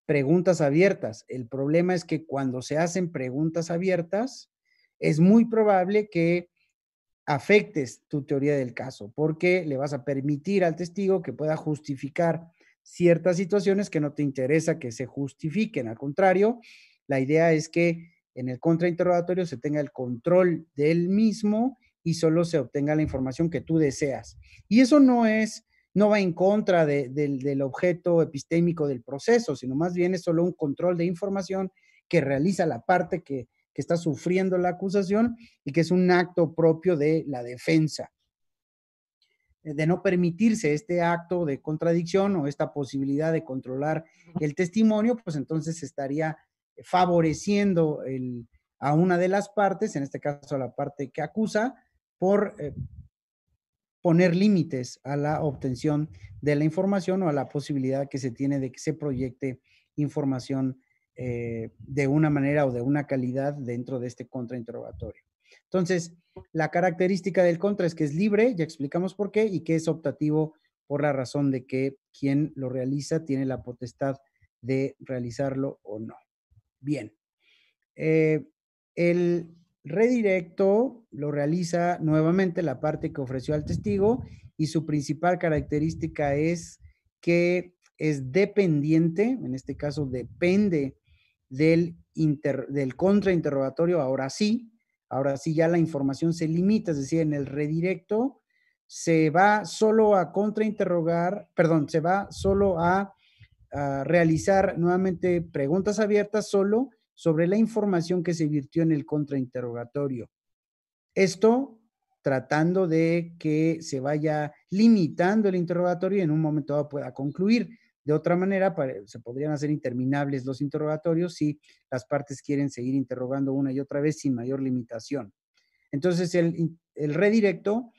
preguntas abiertas. El problema es que cuando se hacen preguntas abiertas, es muy probable que afectes tu teoría del caso, porque le vas a permitir al testigo que pueda justificar ciertas situaciones que no te interesa que se justifiquen. Al contrario, la idea es que en el contrainterrogatorio se tenga el control del mismo y solo se obtenga la información que tú deseas. Y eso no es, no va en contra del objeto epistémico del proceso, sino más bien es solo un control de información que realiza la parte que que está sufriendo la acusación y que es un acto propio de la defensa. Eh, de no permitirse este acto de contradicción o esta posibilidad de controlar el testimonio, pues entonces estaría favoreciendo a una de las partes, en este caso a la parte que acusa, por eh, poner límites a la obtención de la información o a la posibilidad que se tiene de que se proyecte información eh, de una manera o de una calidad dentro de este contrainterrogatorio. Entonces, la característica del contra es que es libre, ya explicamos por qué, y que es optativo por la razón de que quien lo realiza tiene la potestad de realizarlo o no. Bien. Eh, el redirecto lo realiza nuevamente la parte que ofreció al testigo y su principal característica es que es dependiente, en este caso depende del, del contrainterrogatorio, ahora sí, ahora sí ya la información se limita, es decir, en el redirecto se va solo a contrainterrogar, perdón, se va solo a, a realizar nuevamente preguntas abiertas solo sobre la información que se virtió en el contrainterrogatorio. Esto tratando de que se vaya limitando el interrogatorio y en un momento dado pueda concluir. De otra manera, se podrían hacer interminables los interrogatorios si las partes quieren seguir interrogando una y otra vez sin mayor limitación. Entonces, el, redirecto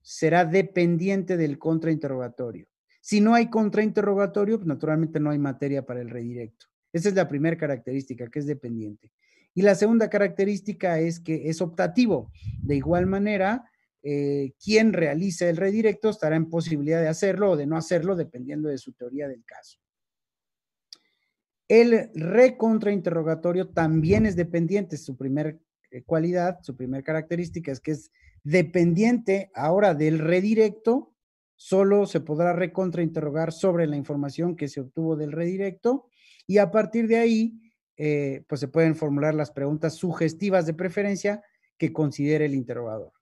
será dependiente del contrainterrogatorio. Si no hay contrainterrogatorio, pues, naturalmente no hay materia para el redirecto. Esa es la primera característica, que es dependiente. Y la segunda característica es que es optativo. De igual manera, eh, quien realiza el redirecto estará en posibilidad de hacerlo o de no hacerlo, dependiendo de su teoría del caso. El recontrainterrogatorio también es dependiente, su primera eh, cualidad, su primera característica es que es dependiente ahora del redirecto, solo se podrá recontrainterrogar sobre la información que se obtuvo del redirecto y a partir de ahí, eh, pues se pueden formular las preguntas sugestivas de preferencia que considere el interrogador.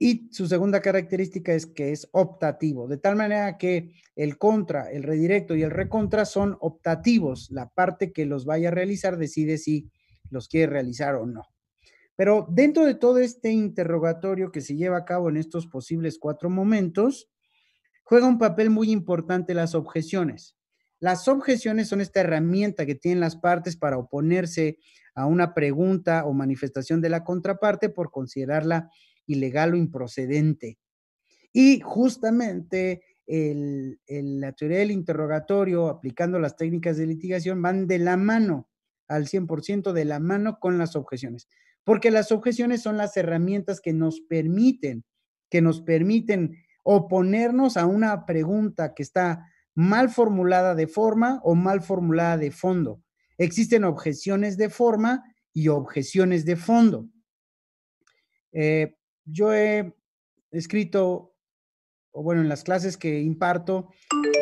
Y su segunda característica es que es optativo, de tal manera que el contra, el redirecto y el recontra son optativos. La parte que los vaya a realizar decide si los quiere realizar o no. Pero dentro de todo este interrogatorio que se lleva a cabo en estos posibles cuatro momentos, juega un papel muy importante las objeciones. Las objeciones son esta herramienta que tienen las partes para oponerse a una pregunta o manifestación de la contraparte por considerarla ilegal o improcedente. Y justamente la teoría del interrogatorio, aplicando las técnicas de litigación, van de la mano, al 100% de la mano con las objeciones, porque las objeciones son las herramientas que nos permiten, que nos permiten oponernos a una pregunta que está mal formulada de forma o mal formulada de fondo. Existen objeciones de forma y objeciones de fondo. Eh, yo he escrito, o bueno, en las clases que imparto,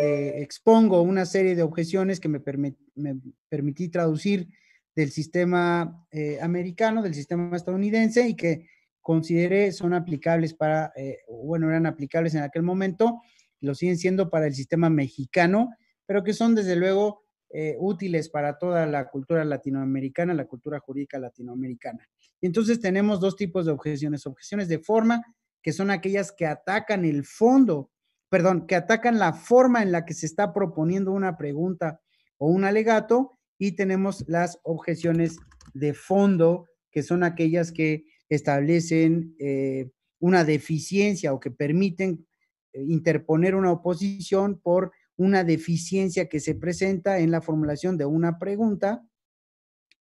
eh, expongo una serie de objeciones que me, permití traducir del sistema eh, americano, del sistema estadounidense y que consideré son aplicables para, eh, bueno, eran aplicables en aquel momento, lo siguen siendo para el sistema mexicano, pero que son desde luego eh, útiles para toda la cultura latinoamericana, la cultura jurídica latinoamericana. entonces tenemos dos tipos de objeciones, objeciones de forma, que son aquellas que atacan el fondo, perdón, que atacan la forma en la que se está proponiendo una pregunta o un alegato, y tenemos las objeciones de fondo, que son aquellas que establecen eh, una deficiencia o que permiten eh, interponer una oposición por una deficiencia que se presenta en la formulación de una pregunta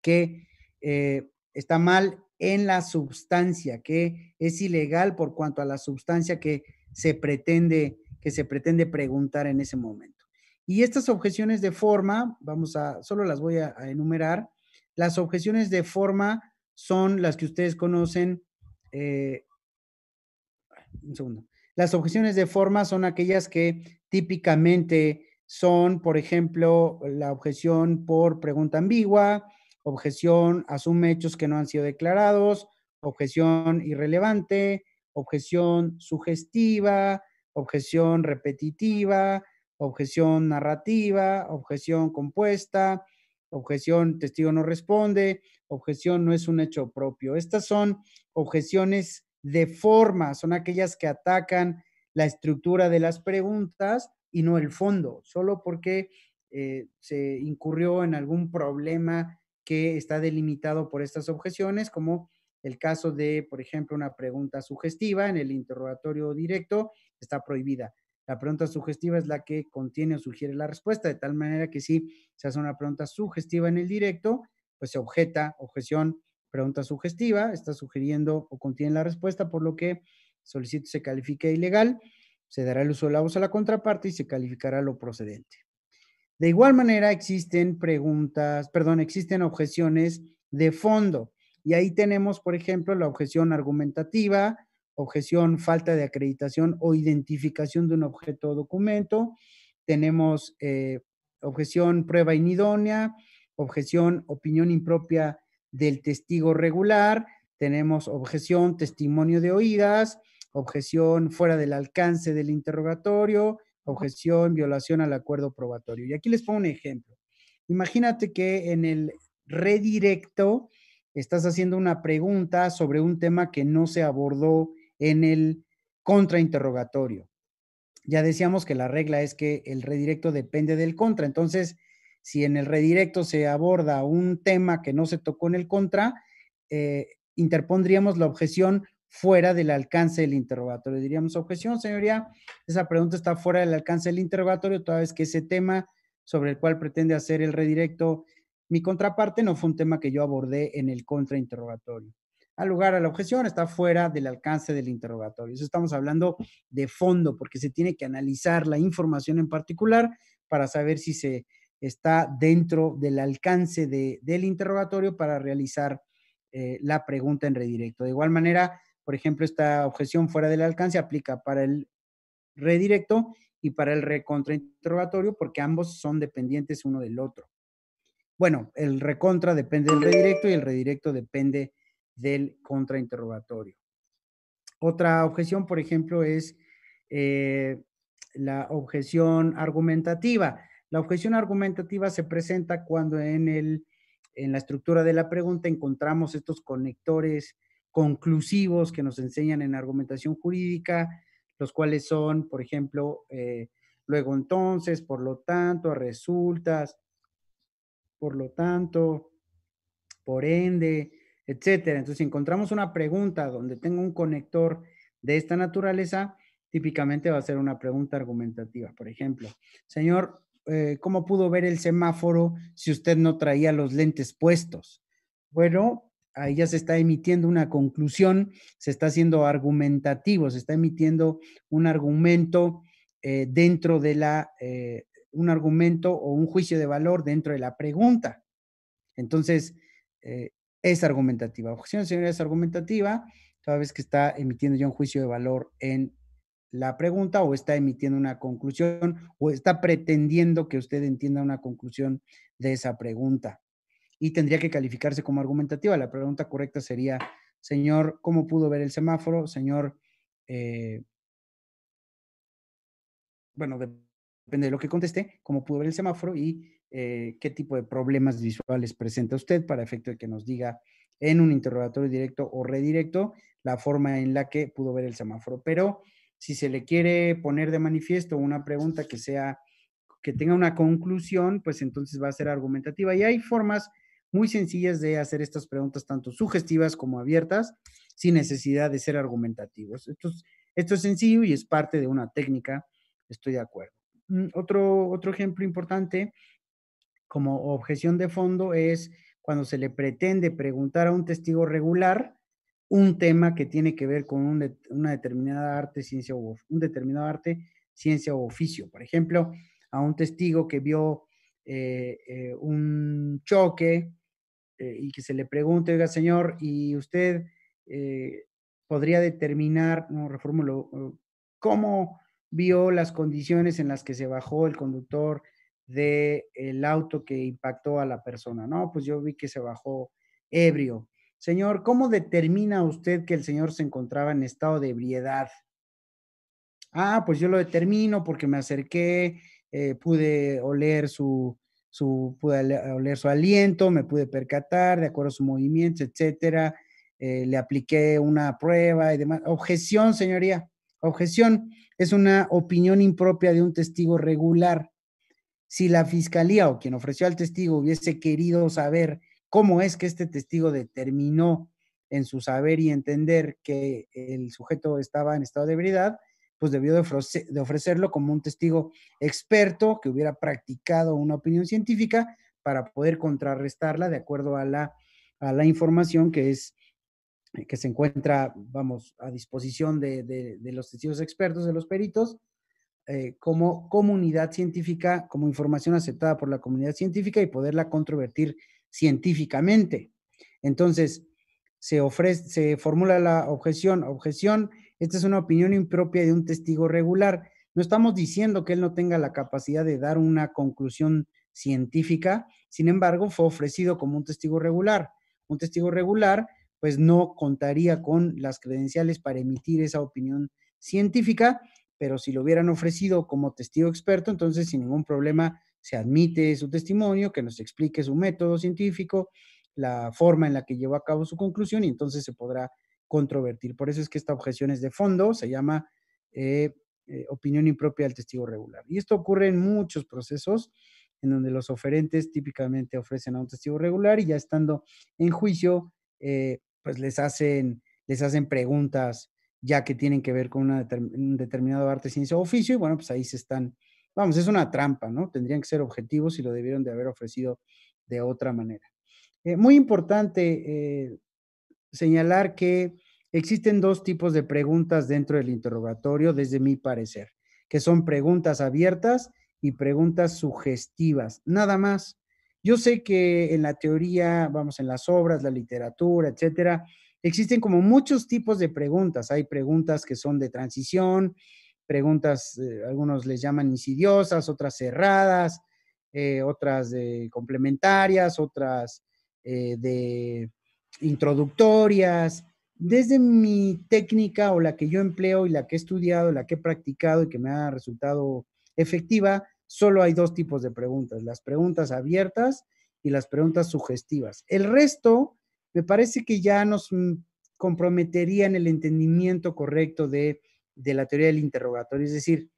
que eh, está mal en la sustancia, que es ilegal por cuanto a la sustancia que se pretende, que se pretende preguntar en ese momento. Y estas objeciones de forma, vamos a, solo las voy a, enumerar. Las objeciones de forma son las que ustedes conocen. Eh, un segundo. Las objeciones de forma son aquellas que Típicamente son, por ejemplo, la objeción por pregunta ambigua, objeción asume hechos que no han sido declarados, objeción irrelevante, objeción sugestiva, objeción repetitiva, objeción narrativa, objeción compuesta, objeción testigo no responde, objeción no es un hecho propio. Estas son objeciones de forma, son aquellas que atacan la estructura de las preguntas y no el fondo, solo porque eh, se incurrió en algún problema que está delimitado por estas objeciones, como el caso de, por ejemplo, una pregunta sugestiva en el interrogatorio directo está prohibida. La pregunta sugestiva es la que contiene o sugiere la respuesta, de tal manera que si se hace una pregunta sugestiva en el directo, pues se objeta, objeción, pregunta sugestiva, está sugiriendo o contiene la respuesta, por lo que solicito se califique ilegal, se dará el uso de la voz a la contraparte y se calificará lo procedente. De igual manera, existen preguntas, perdón, existen objeciones de fondo. Y ahí tenemos, por ejemplo, la objeción argumentativa, objeción falta de acreditación o identificación de un objeto o documento. Tenemos eh, objeción prueba inidónea, objeción opinión impropia del testigo regular. Tenemos objeción testimonio de oídas, objeción fuera del alcance del interrogatorio, objeción, violación al acuerdo probatorio. Y aquí les pongo un ejemplo. Imagínate que en el redirecto estás haciendo una pregunta sobre un tema que no se abordó en el contrainterrogatorio. Ya decíamos que la regla es que el redirecto depende del contra. Entonces, si en el redirecto se aborda un tema que no se tocó en el contra, eh, interpondríamos la objeción fuera del alcance del interrogatorio. Diríamos, objeción, señoría, esa pregunta está fuera del alcance del interrogatorio, toda vez que ese tema sobre el cual pretende hacer el redirecto mi contraparte no fue un tema que yo abordé en el contrainterrogatorio. Al lugar a la objeción está fuera del alcance del interrogatorio. Eso estamos hablando de fondo, porque se tiene que analizar la información en particular para saber si se está dentro del alcance del interrogatorio para realizar eh, la pregunta en redirecto. De igual manera, por ejemplo, esta objeción fuera del alcance aplica para el redirecto y para el recontrainterrogatorio porque ambos son dependientes uno del otro. Bueno, el recontra depende del redirecto y el redirecto depende del contrainterrogatorio. Otra objeción, por ejemplo, es eh, la objeción argumentativa. La objeción argumentativa se presenta cuando en, en la estructura de la pregunta encontramos estos conectores conclusivos que nos enseñan en argumentación jurídica, los cuales son, por ejemplo, eh, luego entonces, por lo tanto, resultas, por lo tanto, por ende, etcétera. Entonces, si encontramos una pregunta donde tengo un conector de esta naturaleza, típicamente va a ser una pregunta argumentativa. Por ejemplo, señor, eh, ¿cómo pudo ver el semáforo si usted no traía los lentes puestos? Bueno, ahí ya se está emitiendo una conclusión, se está haciendo argumentativo, se está emitiendo un argumento eh, dentro de la, eh, un argumento o un juicio de valor dentro de la pregunta. Entonces, eh, es argumentativa. Objeción, señoría es argumentativa cada vez que está emitiendo ya un juicio de valor en la pregunta o está emitiendo una conclusión o está pretendiendo que usted entienda una conclusión de esa pregunta y tendría que calificarse como argumentativa. La pregunta correcta sería, señor, ¿cómo pudo ver el semáforo? Señor, eh, bueno, depende de lo que conteste, ¿cómo pudo ver el semáforo y eh, qué tipo de problemas visuales presenta usted para efecto de que nos diga en un interrogatorio directo o redirecto la forma en la que pudo ver el semáforo? Pero si se le quiere poner de manifiesto una pregunta que sea que tenga una conclusión, pues entonces va a ser argumentativa. Y hay formas muy sencillas de hacer estas preguntas tanto sugestivas como abiertas, sin necesidad de ser argumentativos. Esto es, sencillo y es parte de una técnica, estoy de acuerdo. Mm, otro, otro ejemplo importante como objeción de fondo es cuando se le pretende preguntar a un testigo regular un tema que tiene que ver con una determinada arte, ciencia o un determinado arte, ciencia o oficio. Por ejemplo, a un testigo que vio eh, eh, un choque eh, y que se le pregunte, oiga, señor, ¿y usted eh, podría determinar, no, reformulo, cómo vio las condiciones en las que se bajó el conductor del auto que impactó a la persona? No, pues yo vi que se bajó ebrio. Señor, ¿cómo determina usted que el señor se encontraba en estado de ebriedad? Ah, pues yo lo determino porque me acerqué, eh, pude oler su, su, pude oler su aliento, me pude percatar de acuerdo a su movimiento, etcétera. Eh, le apliqué una prueba y demás. Objeción, señoría. Objeción es una opinión impropia de un testigo regular. Si la fiscalía o quien ofreció al testigo hubiese querido saber cómo es que este testigo determinó en su saber y entender que el sujeto estaba en estado de ebriedad, pues debió de, ofrecerlo como un testigo experto que hubiera practicado una opinión científica para poder contrarrestarla de acuerdo a la, a la información que es que se encuentra, vamos, a disposición de, los testigos expertos, de los peritos, eh, como comunidad científica, como información aceptada por la comunidad científica y poderla controvertir científicamente. Entonces, se ofrece, se formula la objeción, objeción, esta es una opinión impropia de un testigo regular. No estamos diciendo que él no tenga la capacidad de dar una conclusión científica, sin embargo, fue ofrecido como un testigo regular. Un testigo regular, pues no contaría con las credenciales para emitir esa opinión científica, pero si lo hubieran ofrecido como testigo experto, entonces sin ningún problema se admite su testimonio, que nos explique su método científico, la forma en la que llevó a cabo su conclusión y entonces se podrá controvertir. Por eso es que esta objeción es de fondo, se llama eh, eh, opinión impropia del testigo regular. Y esto ocurre en muchos procesos en donde los oferentes típicamente ofrecen a un testigo regular y ya estando en juicio, eh, pues les hacen, les hacen preguntas ya que tienen que ver con un determinado arte, ciencia o oficio, y bueno, pues ahí se están, vamos, es una trampa, ¿no? Tendrían que ser objetivos y lo debieron de haber ofrecido de otra manera. muy importante señalar que Existen dos tipos de preguntas dentro del interrogatorio, desde mi parecer, que son preguntas abiertas y preguntas sugestivas, nada más. Yo sé que en la teoría, vamos, en las obras, la literatura, etcétera, existen como muchos tipos de preguntas. Hay preguntas que son de transición, preguntas, eh, algunos les llaman insidiosas, otras cerradas, eh, otras de complementarias, otras eh, de introductorias, desde mi técnica o la que yo empleo y la que he estudiado, la que he practicado y que me ha resultado efectiva, solo hay dos tipos de preguntas, las preguntas abiertas y las preguntas sugestivas. El resto me parece que ya nos comprometería en el entendimiento correcto de, de la teoría del interrogatorio, es decir,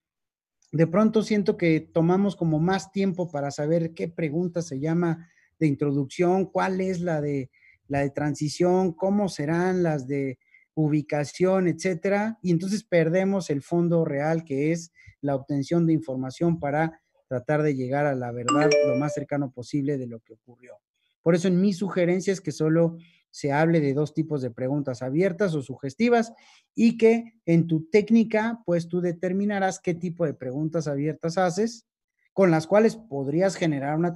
de pronto siento que tomamos como más tiempo para saber qué pregunta se llama de introducción, cuál es la de la de transición, cómo serán las de ubicación, etcétera, y entonces perdemos el fondo real que es la obtención de información para tratar de llegar a la verdad lo más cercano posible de lo que ocurrió. Por eso en mi sugerencia es que solo se hable de dos tipos de preguntas abiertas o sugestivas y que en tu técnica, pues tú determinarás qué tipo de preguntas abiertas haces, con las cuales podrías generar una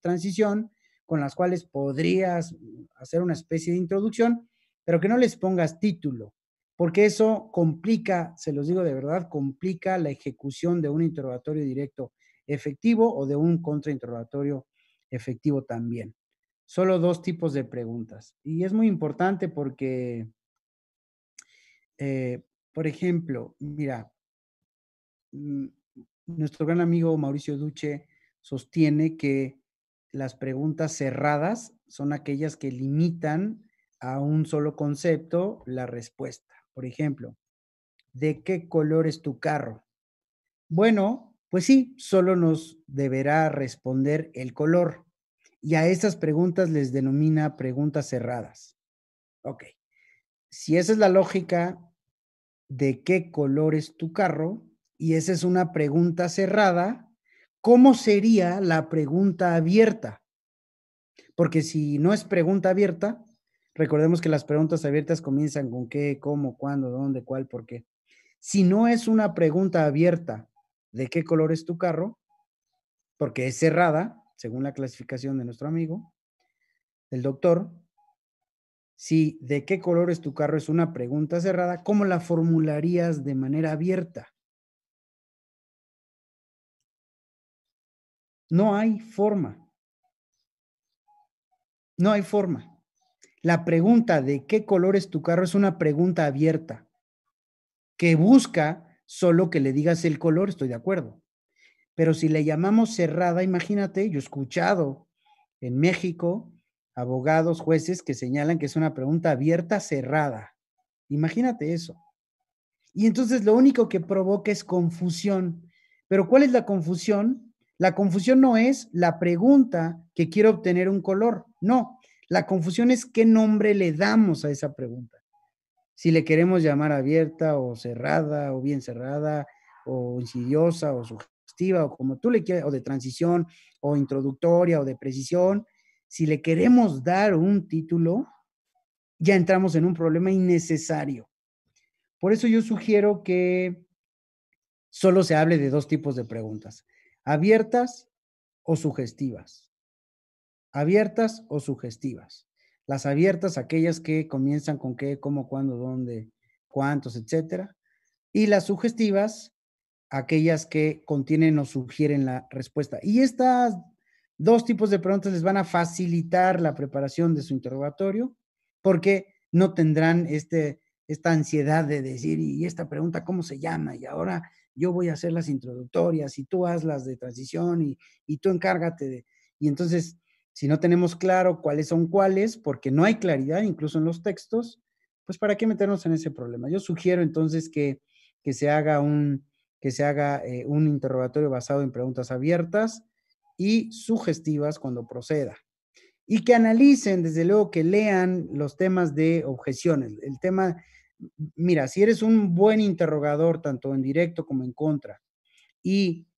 transición con las cuales podrías hacer una especie de introducción, pero que no les pongas título, porque eso complica, se los digo de verdad, complica la ejecución de un interrogatorio directo efectivo o de un contrainterrogatorio efectivo también. Solo dos tipos de preguntas. Y es muy importante porque, eh, por ejemplo, mira, mm, nuestro gran amigo Mauricio Duche sostiene que las preguntas cerradas son aquellas que limitan a un solo concepto la respuesta. Por ejemplo, ¿de qué color es tu carro? Bueno, pues sí, solo nos deberá responder el color. Y a estas preguntas les denomina preguntas cerradas. Ok. Si esa es la lógica de qué color es tu carro y esa es una pregunta cerrada, ¿Cómo sería la pregunta abierta? Porque si no es pregunta abierta, recordemos que las preguntas abiertas comienzan con qué, cómo, cuándo, dónde, cuál, por qué. Si no es una pregunta abierta de qué color es tu carro, porque es cerrada, según la clasificación de nuestro amigo, el doctor, si de qué color es tu carro es una pregunta cerrada, ¿cómo la formularías de manera abierta? No hay forma. No hay forma. La pregunta de qué color es tu carro es una pregunta abierta que busca solo que le digas el color, estoy de acuerdo. Pero si le llamamos cerrada, imagínate, yo he escuchado en México abogados, jueces que señalan que es una pregunta abierta, cerrada. Imagínate eso. Y entonces lo único que provoca es confusión. Pero ¿cuál es la confusión? La confusión no es la pregunta que quiere obtener un color, no. La confusión es qué nombre le damos a esa pregunta. Si le queremos llamar abierta o cerrada o bien cerrada o insidiosa o sugestiva o como tú le quieras, o de transición o introductoria o de precisión, si le queremos dar un título, ya entramos en un problema innecesario. Por eso yo sugiero que solo se hable de dos tipos de preguntas abiertas o sugestivas. Abiertas o sugestivas. Las abiertas, aquellas que comienzan con qué, cómo, cuándo, dónde, cuántos, etcétera. Y las sugestivas, aquellas que contienen o sugieren la respuesta. Y estas dos tipos de preguntas les van a facilitar la preparación de su interrogatorio porque no tendrán este, esta ansiedad de decir, ¿y esta pregunta cómo se llama? Y ahora, yo voy a hacer las introductorias y tú haz las de transición y, tú encárgate de... Y entonces, si no tenemos claro cuáles son cuáles, porque no hay claridad incluso en los textos, pues para qué meternos en ese problema. Yo sugiero entonces que, se haga, un, que se haga eh, un interrogatorio basado en preguntas abiertas y sugestivas cuando proceda. Y que analicen, desde luego, que lean los temas de objeciones. El tema mira, si eres un buen interrogador, tanto en directo como en contra, y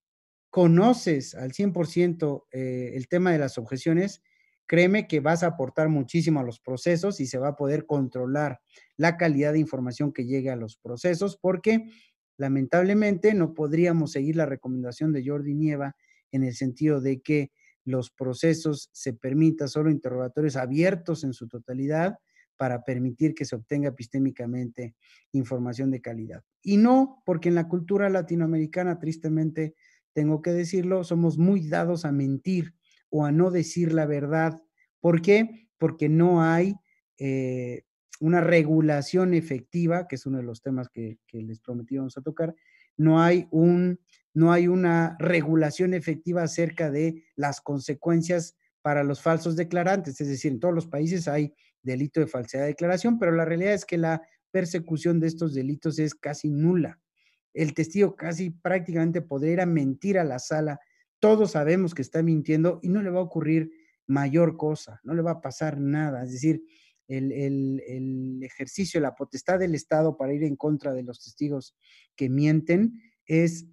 conoces al 100% eh, el tema de las objeciones, créeme que vas a aportar muchísimo a los procesos y se va a poder controlar la calidad de información que llegue a los procesos, porque lamentablemente no podríamos seguir la recomendación de Jordi Nieva en el sentido de que los procesos se permita solo interrogatorios abiertos en su totalidad, para permitir que se obtenga epistémicamente información de calidad. Y no porque en la cultura latinoamericana, tristemente, tengo que decirlo, somos muy dados a mentir o a no decir la verdad. ¿Por qué? Porque no hay eh, una regulación efectiva, que es uno de los temas que, que les prometí vamos a tocar, no hay, un, no hay una regulación efectiva acerca de las consecuencias para los falsos declarantes. Es decir, en todos los países hay delito de falsedad de declaración, pero la realidad es que la persecución de estos delitos es casi nula. El testigo casi prácticamente podría ir a mentir a la sala. Todos sabemos que está mintiendo y no le va a ocurrir mayor cosa, no le va a pasar nada. Es decir, el, el ejercicio, la potestad del Estado para ir en contra de los testigos que mienten es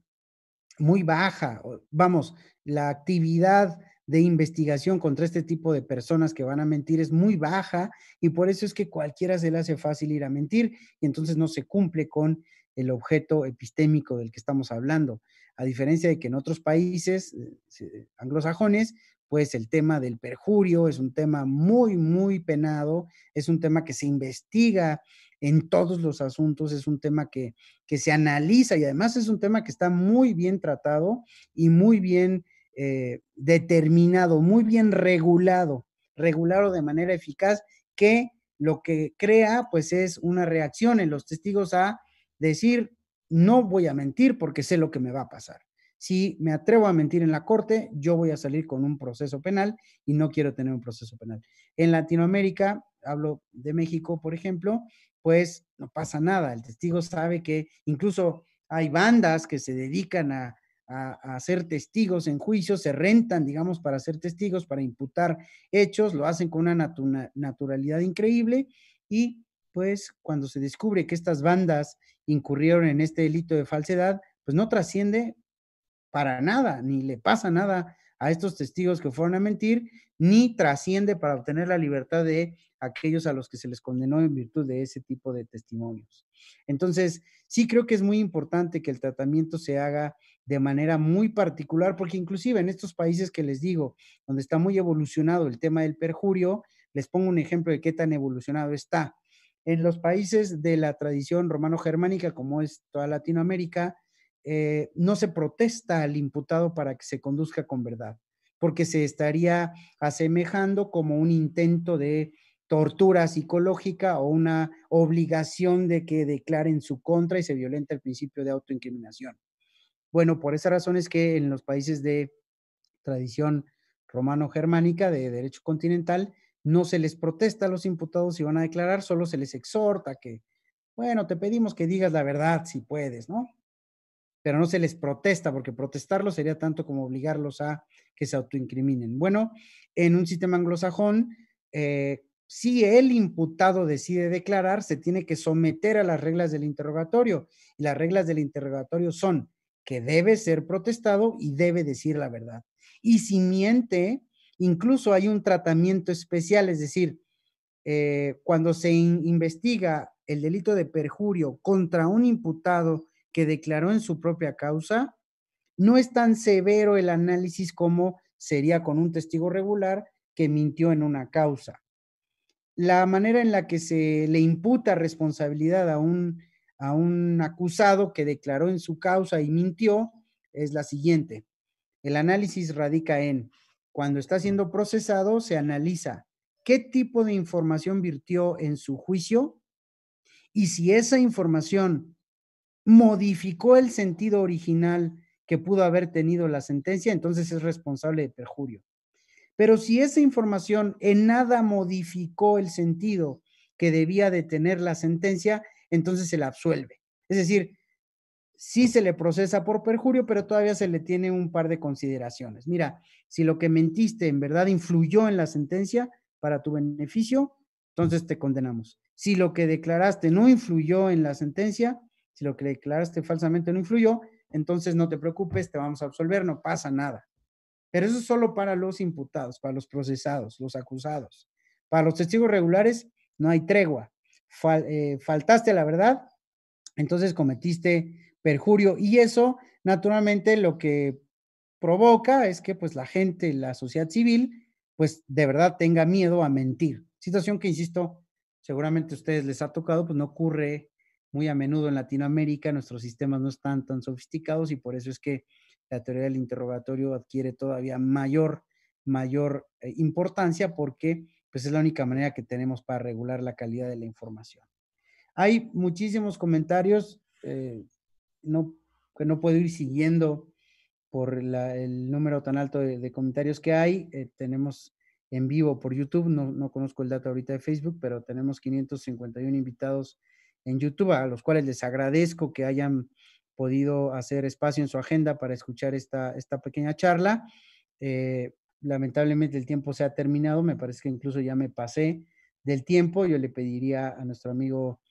muy baja. Vamos, la actividad de investigación contra este tipo de personas que van a mentir es muy baja y por eso es que cualquiera se le hace fácil ir a mentir y entonces no se cumple con el objeto epistémico del que estamos hablando. A diferencia de que en otros países eh, anglosajones, pues el tema del perjurio es un tema muy, muy penado, es un tema que se investiga en todos los asuntos, es un tema que, que se analiza y además es un tema que está muy bien tratado y muy bien eh, determinado, muy bien regulado, regulado de manera eficaz, que lo que crea pues es una reacción en los testigos a decir, no voy a mentir porque sé lo que me va a pasar. Si me atrevo a mentir en la corte, yo voy a salir con un proceso penal y no quiero tener un proceso penal. En Latinoamérica, hablo de México, por ejemplo, pues no pasa nada. El testigo sabe que incluso hay bandas que se dedican a, a, hacer ser testigos en juicio, se rentan, digamos, para ser testigos, para imputar hechos, lo hacen con una naturalidad increíble y pues cuando se descubre que estas bandas incurrieron en este delito de falsedad, pues no trasciende para nada, ni le pasa nada a estos testigos que fueron a mentir, ni trasciende para obtener la libertad de aquellos a los que se les condenó en virtud de ese tipo de testimonios. Entonces, sí creo que es muy importante que el tratamiento se haga de manera muy particular, porque inclusive en estos países que les digo, donde está muy evolucionado el tema del perjurio, les pongo un ejemplo de qué tan evolucionado está. En los países de la tradición romano-germánica, como es toda Latinoamérica, eh, no se protesta al imputado para que se conduzca con verdad, porque se estaría asemejando como un intento de tortura psicológica o una obligación de que declaren su contra y se violenta el principio de autoincriminación. Bueno, por esa razón es que en los países de tradición romano-germánica, de derecho continental, no se les protesta a los imputados si van a declarar, solo se les exhorta que, bueno, te pedimos que digas la verdad si puedes, ¿no? Pero no se les protesta, porque protestarlo sería tanto como obligarlos a que se autoincriminen. Bueno, en un sistema anglosajón, eh, si el imputado decide declarar, se tiene que someter a las reglas del interrogatorio. Y las reglas del interrogatorio son que debe ser protestado y debe decir la verdad. Y si miente, incluso hay un tratamiento especial, es decir, eh, cuando se investiga el delito de perjurio contra un imputado que declaró en su propia causa, no es tan severo el análisis como sería con un testigo regular que mintió en una causa la manera en la que se le imputa responsabilidad a un, a un acusado que declaró en su causa y mintió es la siguiente. El análisis radica en, cuando está siendo procesado, se analiza qué tipo de información virtió en su juicio y si esa información modificó el sentido original que pudo haber tenido la sentencia, entonces es responsable de perjurio. Pero si esa información en nada modificó el sentido que debía de tener la sentencia, entonces se la absuelve. Es decir, sí se le procesa por perjurio, pero todavía se le tiene un par de consideraciones. Mira, si lo que mentiste en verdad influyó en la sentencia para tu beneficio, entonces te condenamos. Si lo que declaraste no influyó en la sentencia, si lo que declaraste falsamente no influyó, entonces no te preocupes, te vamos a absolver, no pasa nada. Pero eso es solo para los imputados, para los procesados, los acusados. Para los testigos regulares no hay tregua. Eh, faltaste la verdad, entonces cometiste perjurio y eso naturalmente lo que provoca es que pues la gente, la sociedad civil, pues de verdad tenga miedo a mentir. Situación que, insisto, seguramente a ustedes les ha tocado, pues no ocurre muy a menudo en Latinoamérica, nuestros sistemas no están tan sofisticados y por eso es que la teoría del interrogatorio adquiere todavía mayor, mayor eh, importancia porque pues, es la única manera que tenemos para regular la calidad de la información. Hay muchísimos comentarios eh, no, que no puedo ir siguiendo por el número tan alto de, comentarios que hay. Eh, tenemos en vivo por YouTube, no, no conozco el dato ahorita de Facebook, pero tenemos 551 invitados en YouTube, a los cuales les agradezco que hayan podido hacer espacio en su agenda para escuchar esta, esta pequeña charla. Eh, lamentablemente el tiempo se ha terminado, me parece que incluso ya me pasé del tiempo. Yo le pediría a nuestro amigo,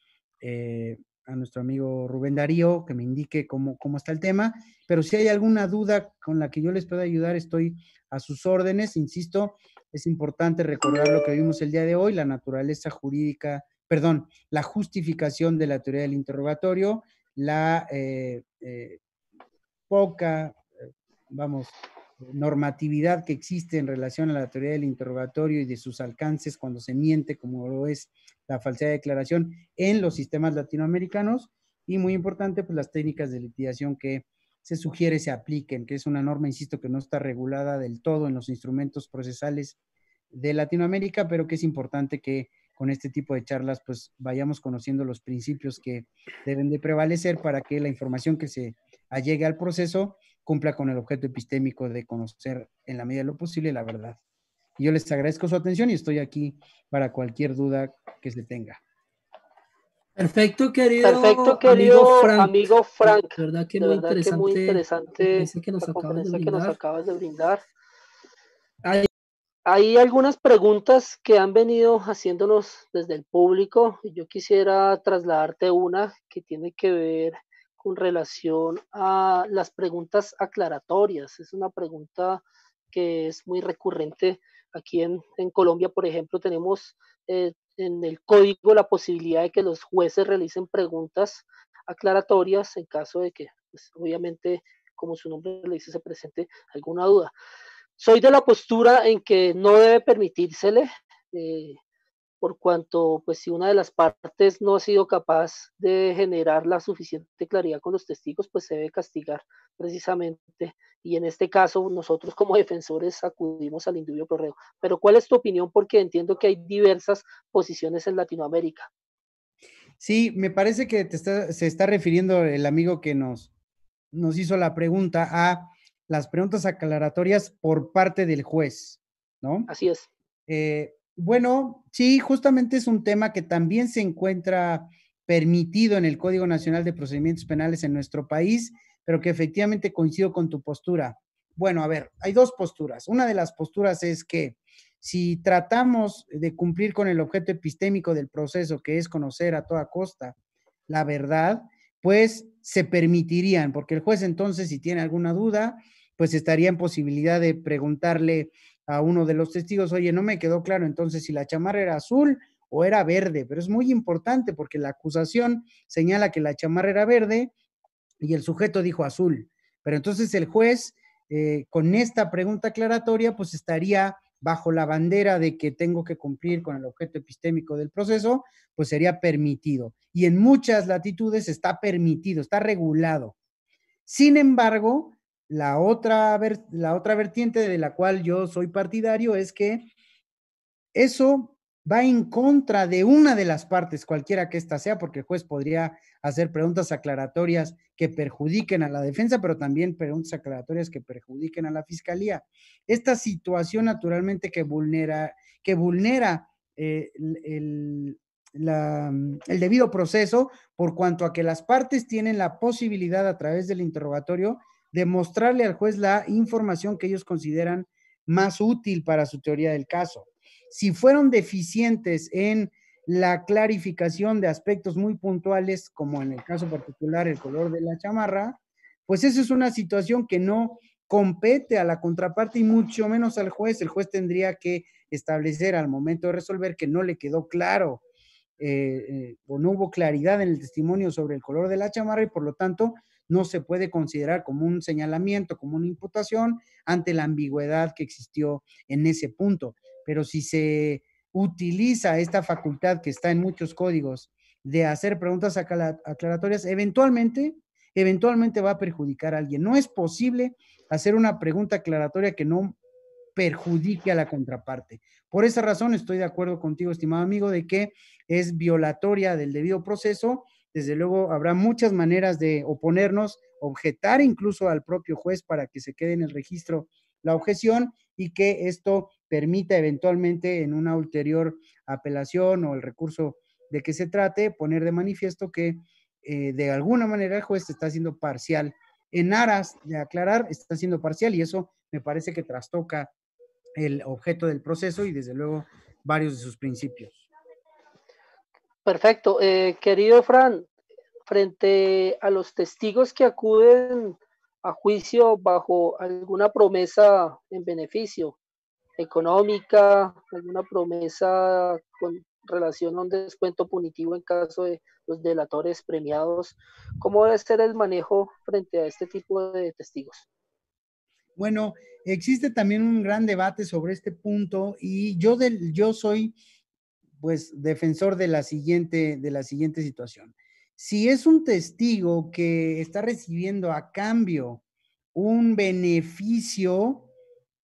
eh, a nuestro amigo Rubén Darío que me indique cómo, cómo está el tema, pero si hay alguna duda con la que yo les pueda ayudar, estoy a sus órdenes. Insisto, es importante recordar lo que vimos el día de hoy, la naturaleza jurídica, perdón, la justificación de la teoría del interrogatorio, la eh, eh, poca, eh, vamos, normatividad que existe en relación a la teoría del interrogatorio y de sus alcances cuando se miente, como lo es la falsedad de declaración en los sistemas latinoamericanos. Y muy importante, pues las técnicas de litigación que se sugiere se apliquen, que es una norma, insisto, que no está regulada del todo en los instrumentos procesales de Latinoamérica, pero que es importante que con este tipo de charlas, pues vayamos conociendo los principios que deben de prevalecer para que la información que se allegue al proceso cumpla con el objeto epistémico de conocer en la medida de lo posible la verdad. yo les agradezco su atención y estoy aquí para cualquier duda que se tenga. Perfecto, querido, amigo Frank. es verdad que, muy, interesante, que Que nos, acabas de brindar. Hay algunas preguntas que han venido haciéndonos desde el público. y Yo quisiera trasladarte una que tiene que ver con relación a las preguntas aclaratorias. Es una pregunta que es muy recurrente aquí en, Colombia, por ejemplo, tenemos eh, en el código la posibilidad de que los jueces realicen preguntas aclaratorias en caso de que, pues, obviamente, como su nombre le dice, se presente alguna duda soy de la postura en que no debe permitírsele, eh, por cuanto, pues si una de las partes no ha sido capaz de generar la suficiente claridad con los testigos, pues se debe castigar precisamente. Y en este caso, nosotros como defensores acudimos al individuo correo. Pero ¿cuál es tu opinión? Porque entiendo que hay diversas posiciones en Latinoamérica. Sí, me parece que se está refiriendo el amigo que nos, nos hizo la pregunta a las preguntas aclaratorias por parte del juez, ¿no? Así es. Eh, bueno, sí, justamente es un tema que también se encuentra permitido en el Código Nacional de Procedimientos Penales en nuestro país, pero que efectivamente coincido con tu postura. Bueno, a ver, hay dos posturas. Una de las posturas es que si tratamos de cumplir con el objeto epistémico del proceso, que es conocer a toda costa la verdad, pues se permitirían, porque el juez entonces, si tiene alguna duda, pues estaría en posibilidad de preguntarle a uno de los testigos, oye, no me quedó claro entonces si la chamarra era azul o era verde, pero es muy importante porque la acusación señala que la chamarra era verde y el sujeto dijo azul, pero entonces el juez eh, con esta pregunta aclaratoria pues estaría bajo la bandera de que tengo que cumplir con el objeto epistémico del proceso, pues sería permitido. Y en muchas latitudes está permitido, está regulado. Sin embargo, la otra, la otra vertiente de la cual yo soy partidario es que eso va en contra de una de las partes, cualquiera que ésta sea, porque el juez podría hacer preguntas aclaratorias que perjudiquen a la defensa, pero también preguntas aclaratorias que perjudiquen a la fiscalía. Esta situación naturalmente que vulnera, que vulnera eh, el debido proceso por cuanto a que las partes tienen la posibilidad a través del interrogatorio de mostrarle al juez la información que ellos consideran más útil para su teoría del caso si fueron deficientes en la clarificación de aspectos muy puntuales, como en el caso particular el color de la chamarra, pues esa es una situación que no compete a la contraparte y mucho menos al juez. El juez tendría que establecer al momento de resolver que no le quedó claro eh, eh, o no hubo claridad en el testimonio sobre el color de la chamarra y por lo tanto no se puede considerar como un señalamiento, como una imputación ante la ambigüedad que existió en ese punto pero si se utiliza esta facultad que está en muchos códigos de hacer preguntas aclaratorias, eventualmente, eventualmente va a perjudicar a alguien. No es posible hacer una pregunta aclaratoria que no perjudique a la contraparte. Por esa razón estoy de acuerdo contigo, estimado amigo, de que es violatoria del debido proceso. Desde luego habrá muchas maneras de oponernos, objetar incluso al propio juez para que se quede en el registro la objeción y que esto permita eventualmente en una ulterior apelación o el recurso de que se trate poner de manifiesto que eh, de alguna manera el juez está siendo parcial. En aras de aclarar, está siendo parcial y eso me parece que trastoca el objeto del proceso y desde luego varios de sus principios. Perfecto. Eh, querido Fran, frente a los testigos que acuden a juicio bajo alguna promesa en beneficio, económica, alguna promesa con relación a un descuento punitivo en caso de los delatores premiados. ¿Cómo debe ser el manejo frente a este tipo de testigos? Bueno, existe también un gran debate sobre este punto y yo, yo soy pues defensor de la, siguiente, de la siguiente situación. Si es un testigo que está recibiendo a cambio un beneficio,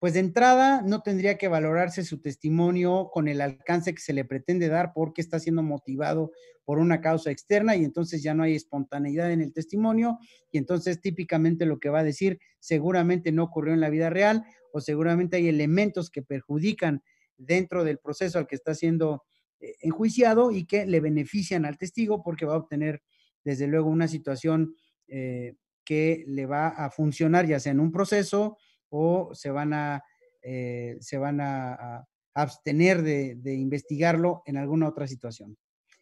pues de entrada no tendría que valorarse su testimonio con el alcance que se le pretende dar porque está siendo motivado por una causa externa y entonces ya no hay espontaneidad en el testimonio y entonces típicamente lo que va a decir seguramente no ocurrió en la vida real o seguramente hay elementos que perjudican dentro del proceso al que está siendo eh, enjuiciado y que le benefician al testigo porque va a obtener desde luego una situación eh, que le va a funcionar ya sea en un proceso, o se van a, eh, se van abstener de, investigarlo en alguna otra situación.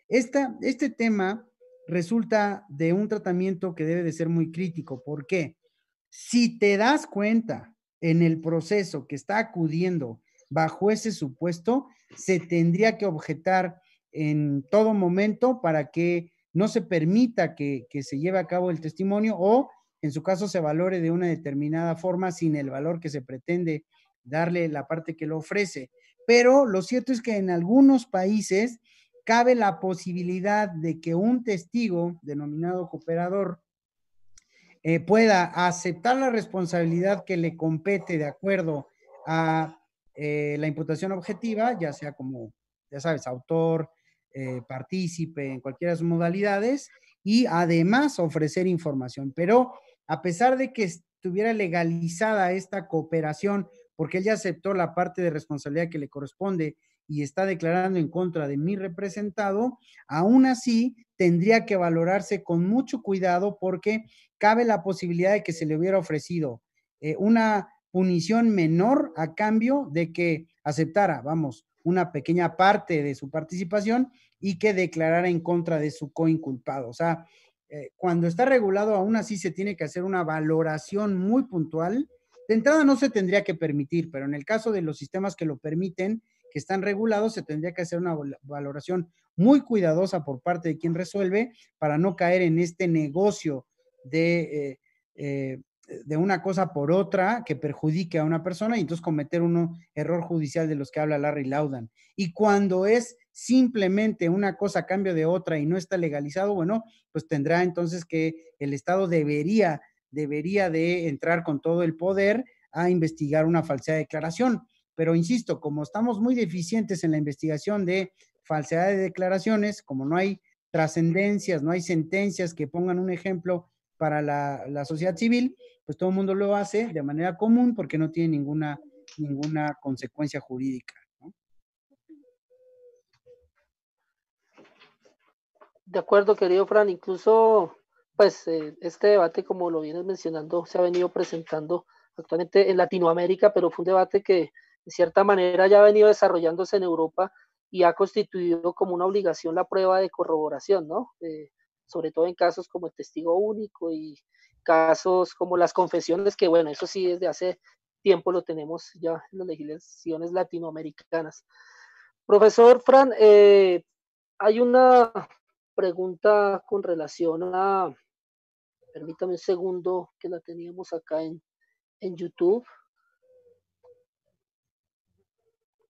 Esta, este tema resulta de un tratamiento que debe de ser muy crítico. ¿Por qué? Si te das cuenta en el proceso que está acudiendo bajo ese supuesto, se tendría que objetar en todo momento para que no se permita que, que se lleve a cabo el testimonio o en su caso se valore de una determinada forma sin el valor que se pretende darle la parte que lo ofrece. Pero lo cierto es que en algunos países cabe la posibilidad de que un testigo, denominado cooperador, eh, pueda aceptar la responsabilidad que le compete de acuerdo a eh, la imputación objetiva, ya sea como, ya sabes, autor, eh, partícipe, en cualquiera de sus modalidades, y además ofrecer información. Pero a pesar de que estuviera legalizada esta cooperación, porque ella aceptó la parte de responsabilidad que le corresponde y está declarando en contra de mi representado, aún así tendría que valorarse con mucho cuidado porque cabe la posibilidad de que se le hubiera ofrecido eh, una punición menor a cambio de que aceptara, vamos, una pequeña parte de su participación y que declarara en contra de su coinculpado. O sea, eh, cuando está regulado, aún así se tiene que hacer una valoración muy puntual. De entrada no se tendría que permitir, pero en el caso de los sistemas que lo permiten, que están regulados, se tendría que hacer una valoración muy cuidadosa por parte de quien resuelve para no caer en este negocio de eh, eh, de una cosa por otra que perjudique a una persona y entonces cometer un error judicial de los que habla Larry Laudan. Y cuando es simplemente una cosa a cambio de otra y no está legalizado, bueno, pues tendrá entonces que el Estado debería, debería de entrar con todo el poder a investigar una falsedad de declaración. Pero insisto, como estamos muy deficientes en la investigación de falsedad de declaraciones, como no hay trascendencias, no hay sentencias que pongan un ejemplo para la, sociedad civil, pues todo el mundo lo hace de manera común porque no tiene ninguna, ninguna consecuencia jurídica. De acuerdo, querido Fran, incluso pues eh, este debate, como lo vienes mencionando, se ha venido presentando actualmente en Latinoamérica, pero fue un debate que de cierta manera ya ha venido desarrollándose en Europa y ha constituido como una obligación la prueba de corroboración, ¿no? Eh, sobre todo en casos como el testigo único y casos como las confesiones, que bueno, eso sí desde hace tiempo lo tenemos ya en las legislaciones latinoamericanas. Profesor Fran, eh, hay una pregunta con relación a, permítame un segundo que la teníamos acá en, en YouTube.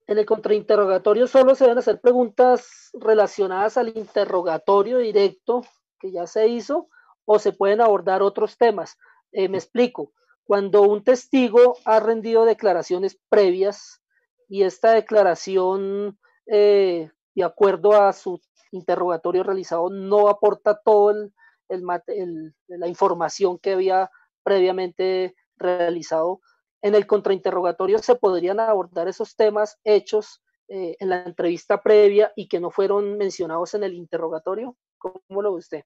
En el contrainterrogatorio solo se van a hacer preguntas relacionadas al interrogatorio directo que ya se hizo o se pueden abordar otros temas. Eh, me explico. Cuando un testigo ha rendido declaraciones previas y esta declaración, eh, de acuerdo a su interrogatorio realizado, no aporta toda el, la información que había previamente realizado, en el contrainterrogatorio se podrían abordar esos temas hechos eh, en la entrevista previa y que no fueron mencionados en el interrogatorio? ¿Cómo lo ve usted?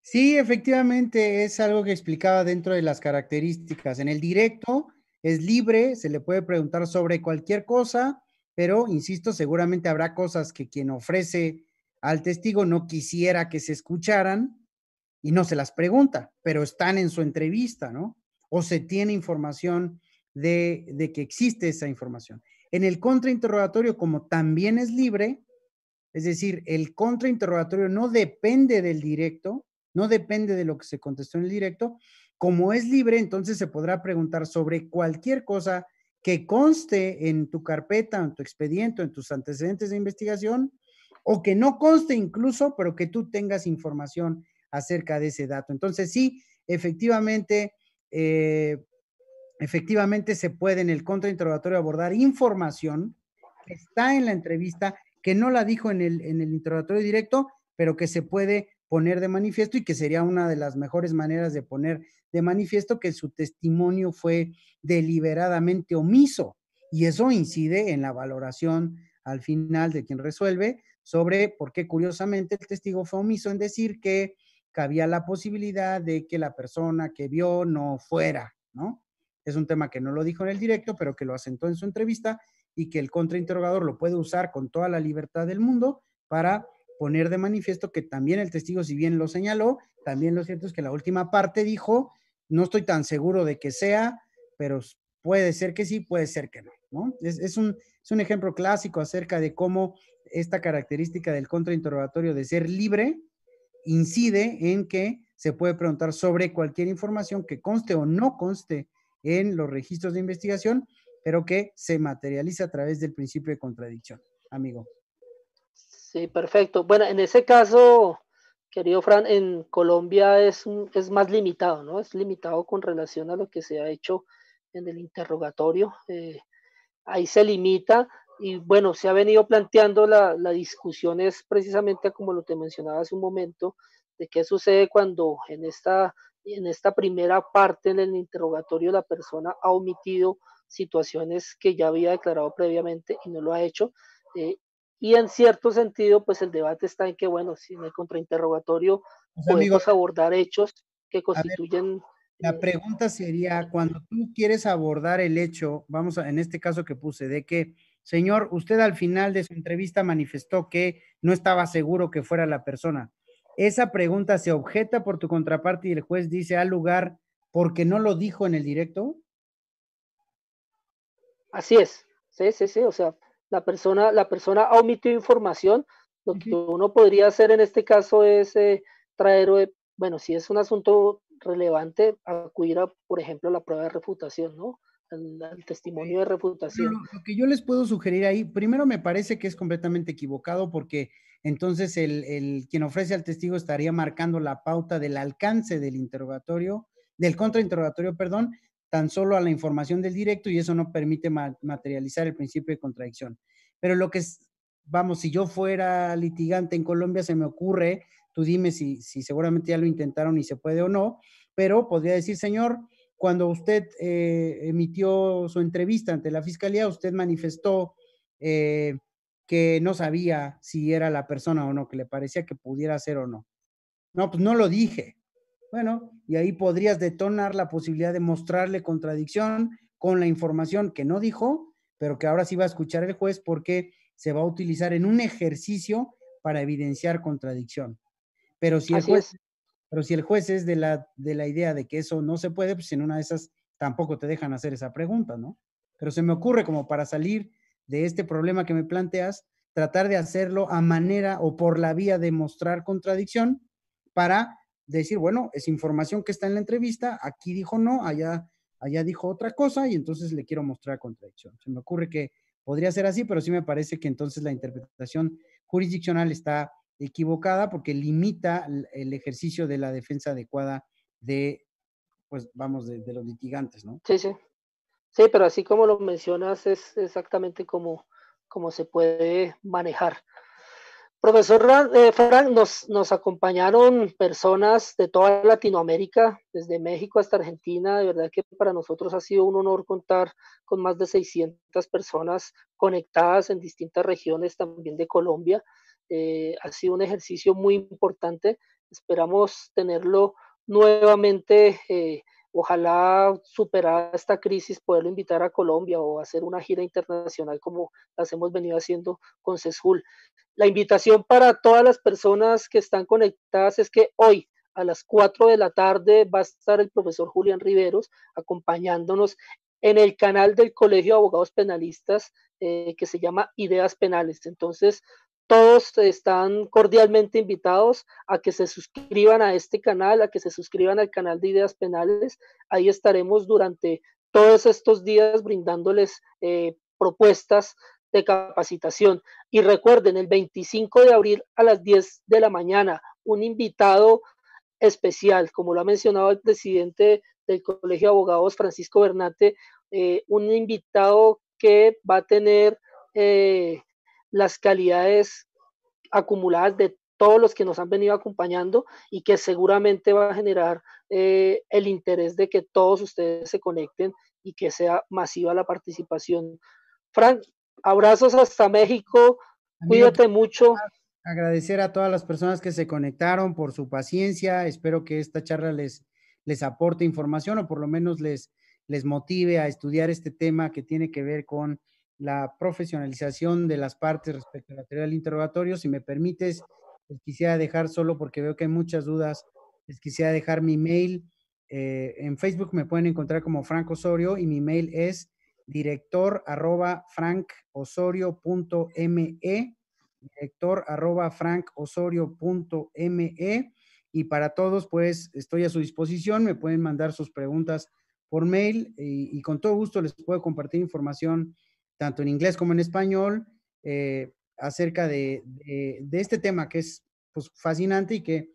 Sí, efectivamente, es algo que explicaba dentro de las características. En el directo es libre, se le puede preguntar sobre cualquier cosa, pero, insisto, seguramente habrá cosas que quien ofrece al testigo no quisiera que se escucharan y no se las pregunta, pero están en su entrevista, ¿no? O se tiene información de, que existe esa información. En el contrainterrogatorio, como también es libre, es decir, el contrainterrogatorio no depende del directo, no depende de lo que se contestó en el directo. Como es libre, entonces se podrá preguntar sobre cualquier cosa que conste en tu carpeta, en tu expediente, en tus antecedentes de investigación, o que no conste incluso, pero que tú tengas información acerca de ese dato. Entonces, sí, efectivamente, eh, efectivamente se puede en el contrainterrogatorio abordar información que está en la entrevista que no la dijo en el, interrogatorio directo, pero que se puede poner de manifiesto y que sería una de las mejores maneras de poner de manifiesto que su testimonio fue deliberadamente omiso. Y eso incide en la valoración al final de quien resuelve sobre por qué curiosamente el testigo fue omiso en decir que cabía la posibilidad de que la persona que vio no fuera, ¿no? Es un tema que no lo dijo en el directo, pero que lo asentó en su entrevista y que el contrainterrogador lo puede usar con toda la libertad del mundo para poner de manifiesto que también el testigo, si bien lo señaló, también lo cierto es que la última parte dijo, no estoy tan seguro de que sea, pero puede ser que sí, puede ser que no. Es, un, es un ejemplo clásico acerca de cómo esta característica del contrainterrogatorio de ser libre incide en que se puede preguntar sobre cualquier información que conste o no conste en los registros de investigación pero que se materializa a través del principio de contradicción, amigo. Sí, perfecto. Bueno, en ese caso, querido Fran, en Colombia es, es más limitado, ¿no? Es limitado con relación a lo que se ha hecho en el interrogatorio. Eh, ahí se limita y bueno, se ha venido planteando la, discusión es precisamente como lo te mencionaba hace un momento, de qué sucede cuando en esta, en esta primera parte del interrogatorio la persona ha omitido situaciones que ya había declarado previamente y no lo ha hecho. Eh, y en cierto sentido, pues el debate está en que, bueno, si no el contrainterrogatorio pues, podemos abordar hechos que constituyen... la eh, pregunta sería, cuando tú quieres abordar el hecho, vamos a, en este caso que puse, de que, señor, usted al final de su entrevista manifestó que no estaba seguro que fuera la persona. Esa pregunta se objeta por tu contraparte y el juez dice, al lugar porque no lo dijo en el directo? Así es, sí, sí, sí, o sea, la persona, la persona ha omitido información, lo que uno podría hacer en este caso es eh, traer, eh, bueno, si es un asunto relevante, acudir a, por ejemplo, la prueba de refutación, ¿no? El, testimonio de refutación. lo que yo les puedo sugerir ahí, primero me parece que es completamente equivocado porque entonces el, el quien ofrece al testigo estaría marcando la pauta del alcance del interrogatorio, del contrainterrogatorio, perdón, tan solo a la información del directo y eso no permite materializar el principio de contradicción. Pero lo que vamos, si yo fuera litigante en Colombia, se me ocurre, tú dime si, seguramente ya lo intentaron y se puede o no, pero podría decir, señor, cuando usted eh, emitió su entrevista ante la fiscalía, usted manifestó eh, que no sabía si era la persona o no, que le parecía que pudiera ser o no. No, pues no lo dije. Bueno, y ahí podrías detonar la posibilidad de mostrarle contradicción con la información que no dijo, pero que ahora sí va a escuchar el juez porque se va a utilizar en un ejercicio para evidenciar contradicción. Pero si el juez, pero si el juez es de la, de la idea de que eso no se puede, pues en una de esas tampoco te dejan hacer esa pregunta, ¿no? Pero se me ocurre como para salir de este problema que me planteas, tratar de hacerlo a manera o por la vía de mostrar contradicción para decir, bueno, es información que está en la entrevista, aquí dijo no, allá, allá dijo otra cosa y entonces le quiero mostrar contradicción. Se me ocurre que podría ser así, pero sí me parece que entonces la interpretación jurisdiccional está equivocada porque limita el ejercicio de la defensa adecuada de, pues vamos, de, los litigantes, ¿no? Sí, sí. Sí, pero así como lo mencionas, es exactamente como, como se puede manejar. Profesor eh, Frank, nos, acompañaron personas de toda Latinoamérica, desde México hasta Argentina. De verdad que para nosotros ha sido un honor contar con más de 600 personas conectadas en distintas regiones también de Colombia. Eh, ha sido un ejercicio muy importante. Esperamos tenerlo nuevamente eh, Ojalá superar esta crisis, poderlo invitar a Colombia o hacer una gira internacional como las hemos venido haciendo con CESJUL. La invitación para todas las personas que están conectadas es que hoy, a las 4 de la tarde va a estar el profesor Julián Riveros acompañándonos en el canal del Colegio de Abogados Penalistas eh, que se llama Ideas Penales. Entonces, todos están cordialmente invitados a que se suscriban a este canal, a que se suscriban al canal de Ideas Penales. Ahí estaremos durante todos estos días brindándoles eh, propuestas de capacitación. Y recuerden, el 25 de abril a las 10 de la mañana, un invitado especial, como lo ha mencionado el presidente del Colegio de Abogados, Francisco Bernate, eh, un invitado que va a tener... Eh, las calidades acumuladas de todos los que nos han venido acompañando y que seguramente va a generar eh, el interés de que todos ustedes se conecten y que sea masiva la participación. Frank, abrazos hasta México, cuídate mucho. Agradecer a todas las personas que se conectaron por su paciencia, espero que esta charla les, les aporte información o por lo menos les, les motive a estudiar este tema que tiene que ver con la profesionalización de las partes respecto al material interrogatorio. Si me permites, les quisiera dejar solo porque veo que hay muchas dudas, les quisiera dejar mi mail. Eh, en Facebook me pueden encontrar como Frank Osorio y mi mail es director arroba frankosorio.me director arroba frankosorio.me y para todos pues estoy a su disposición, me pueden mandar sus preguntas por mail y, y con todo gusto les puedo compartir información tanto en inglés como en español, eh, acerca de, este tema que es pues, fascinante y que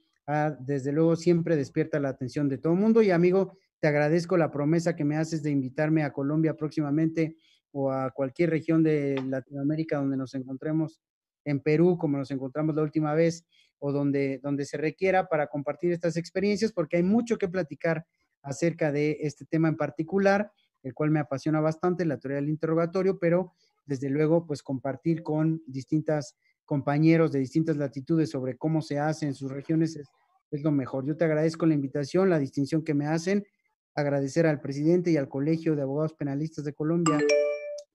desde luego siempre despierta la atención de todo el mundo. Y amigo, te agradezco la promesa que me haces de invitarme a Colombia próximamente o a cualquier región de Latinoamérica donde nos encontremos, en Perú como nos encontramos la última vez, o donde, donde se requiera para compartir estas experiencias, porque hay mucho que platicar acerca de este tema en particular el cual me apasiona bastante, la teoría del interrogatorio, pero desde luego, pues compartir con distintos compañeros de distintas latitudes sobre cómo se hace en sus regiones es, lo mejor. Yo te agradezco la invitación, la distinción que me hacen, agradecer al presidente y al Colegio de Abogados Penalistas de Colombia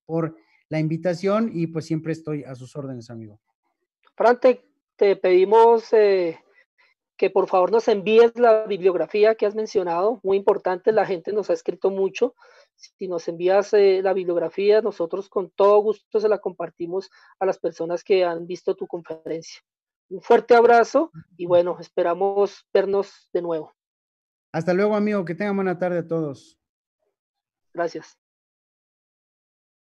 por la invitación y pues siempre estoy a sus órdenes, amigo. Fran, te, pedimos eh, que por favor nos envíes la bibliografía que has mencionado, muy importante, la gente nos ha escrito mucho si nos envías eh, la bibliografía, nosotros con todo gusto se la compartimos a las personas que han visto tu conferencia. Un fuerte abrazo y bueno, esperamos vernos de nuevo. Hasta luego, amigo. Que tengan buena tarde a todos. Gracias.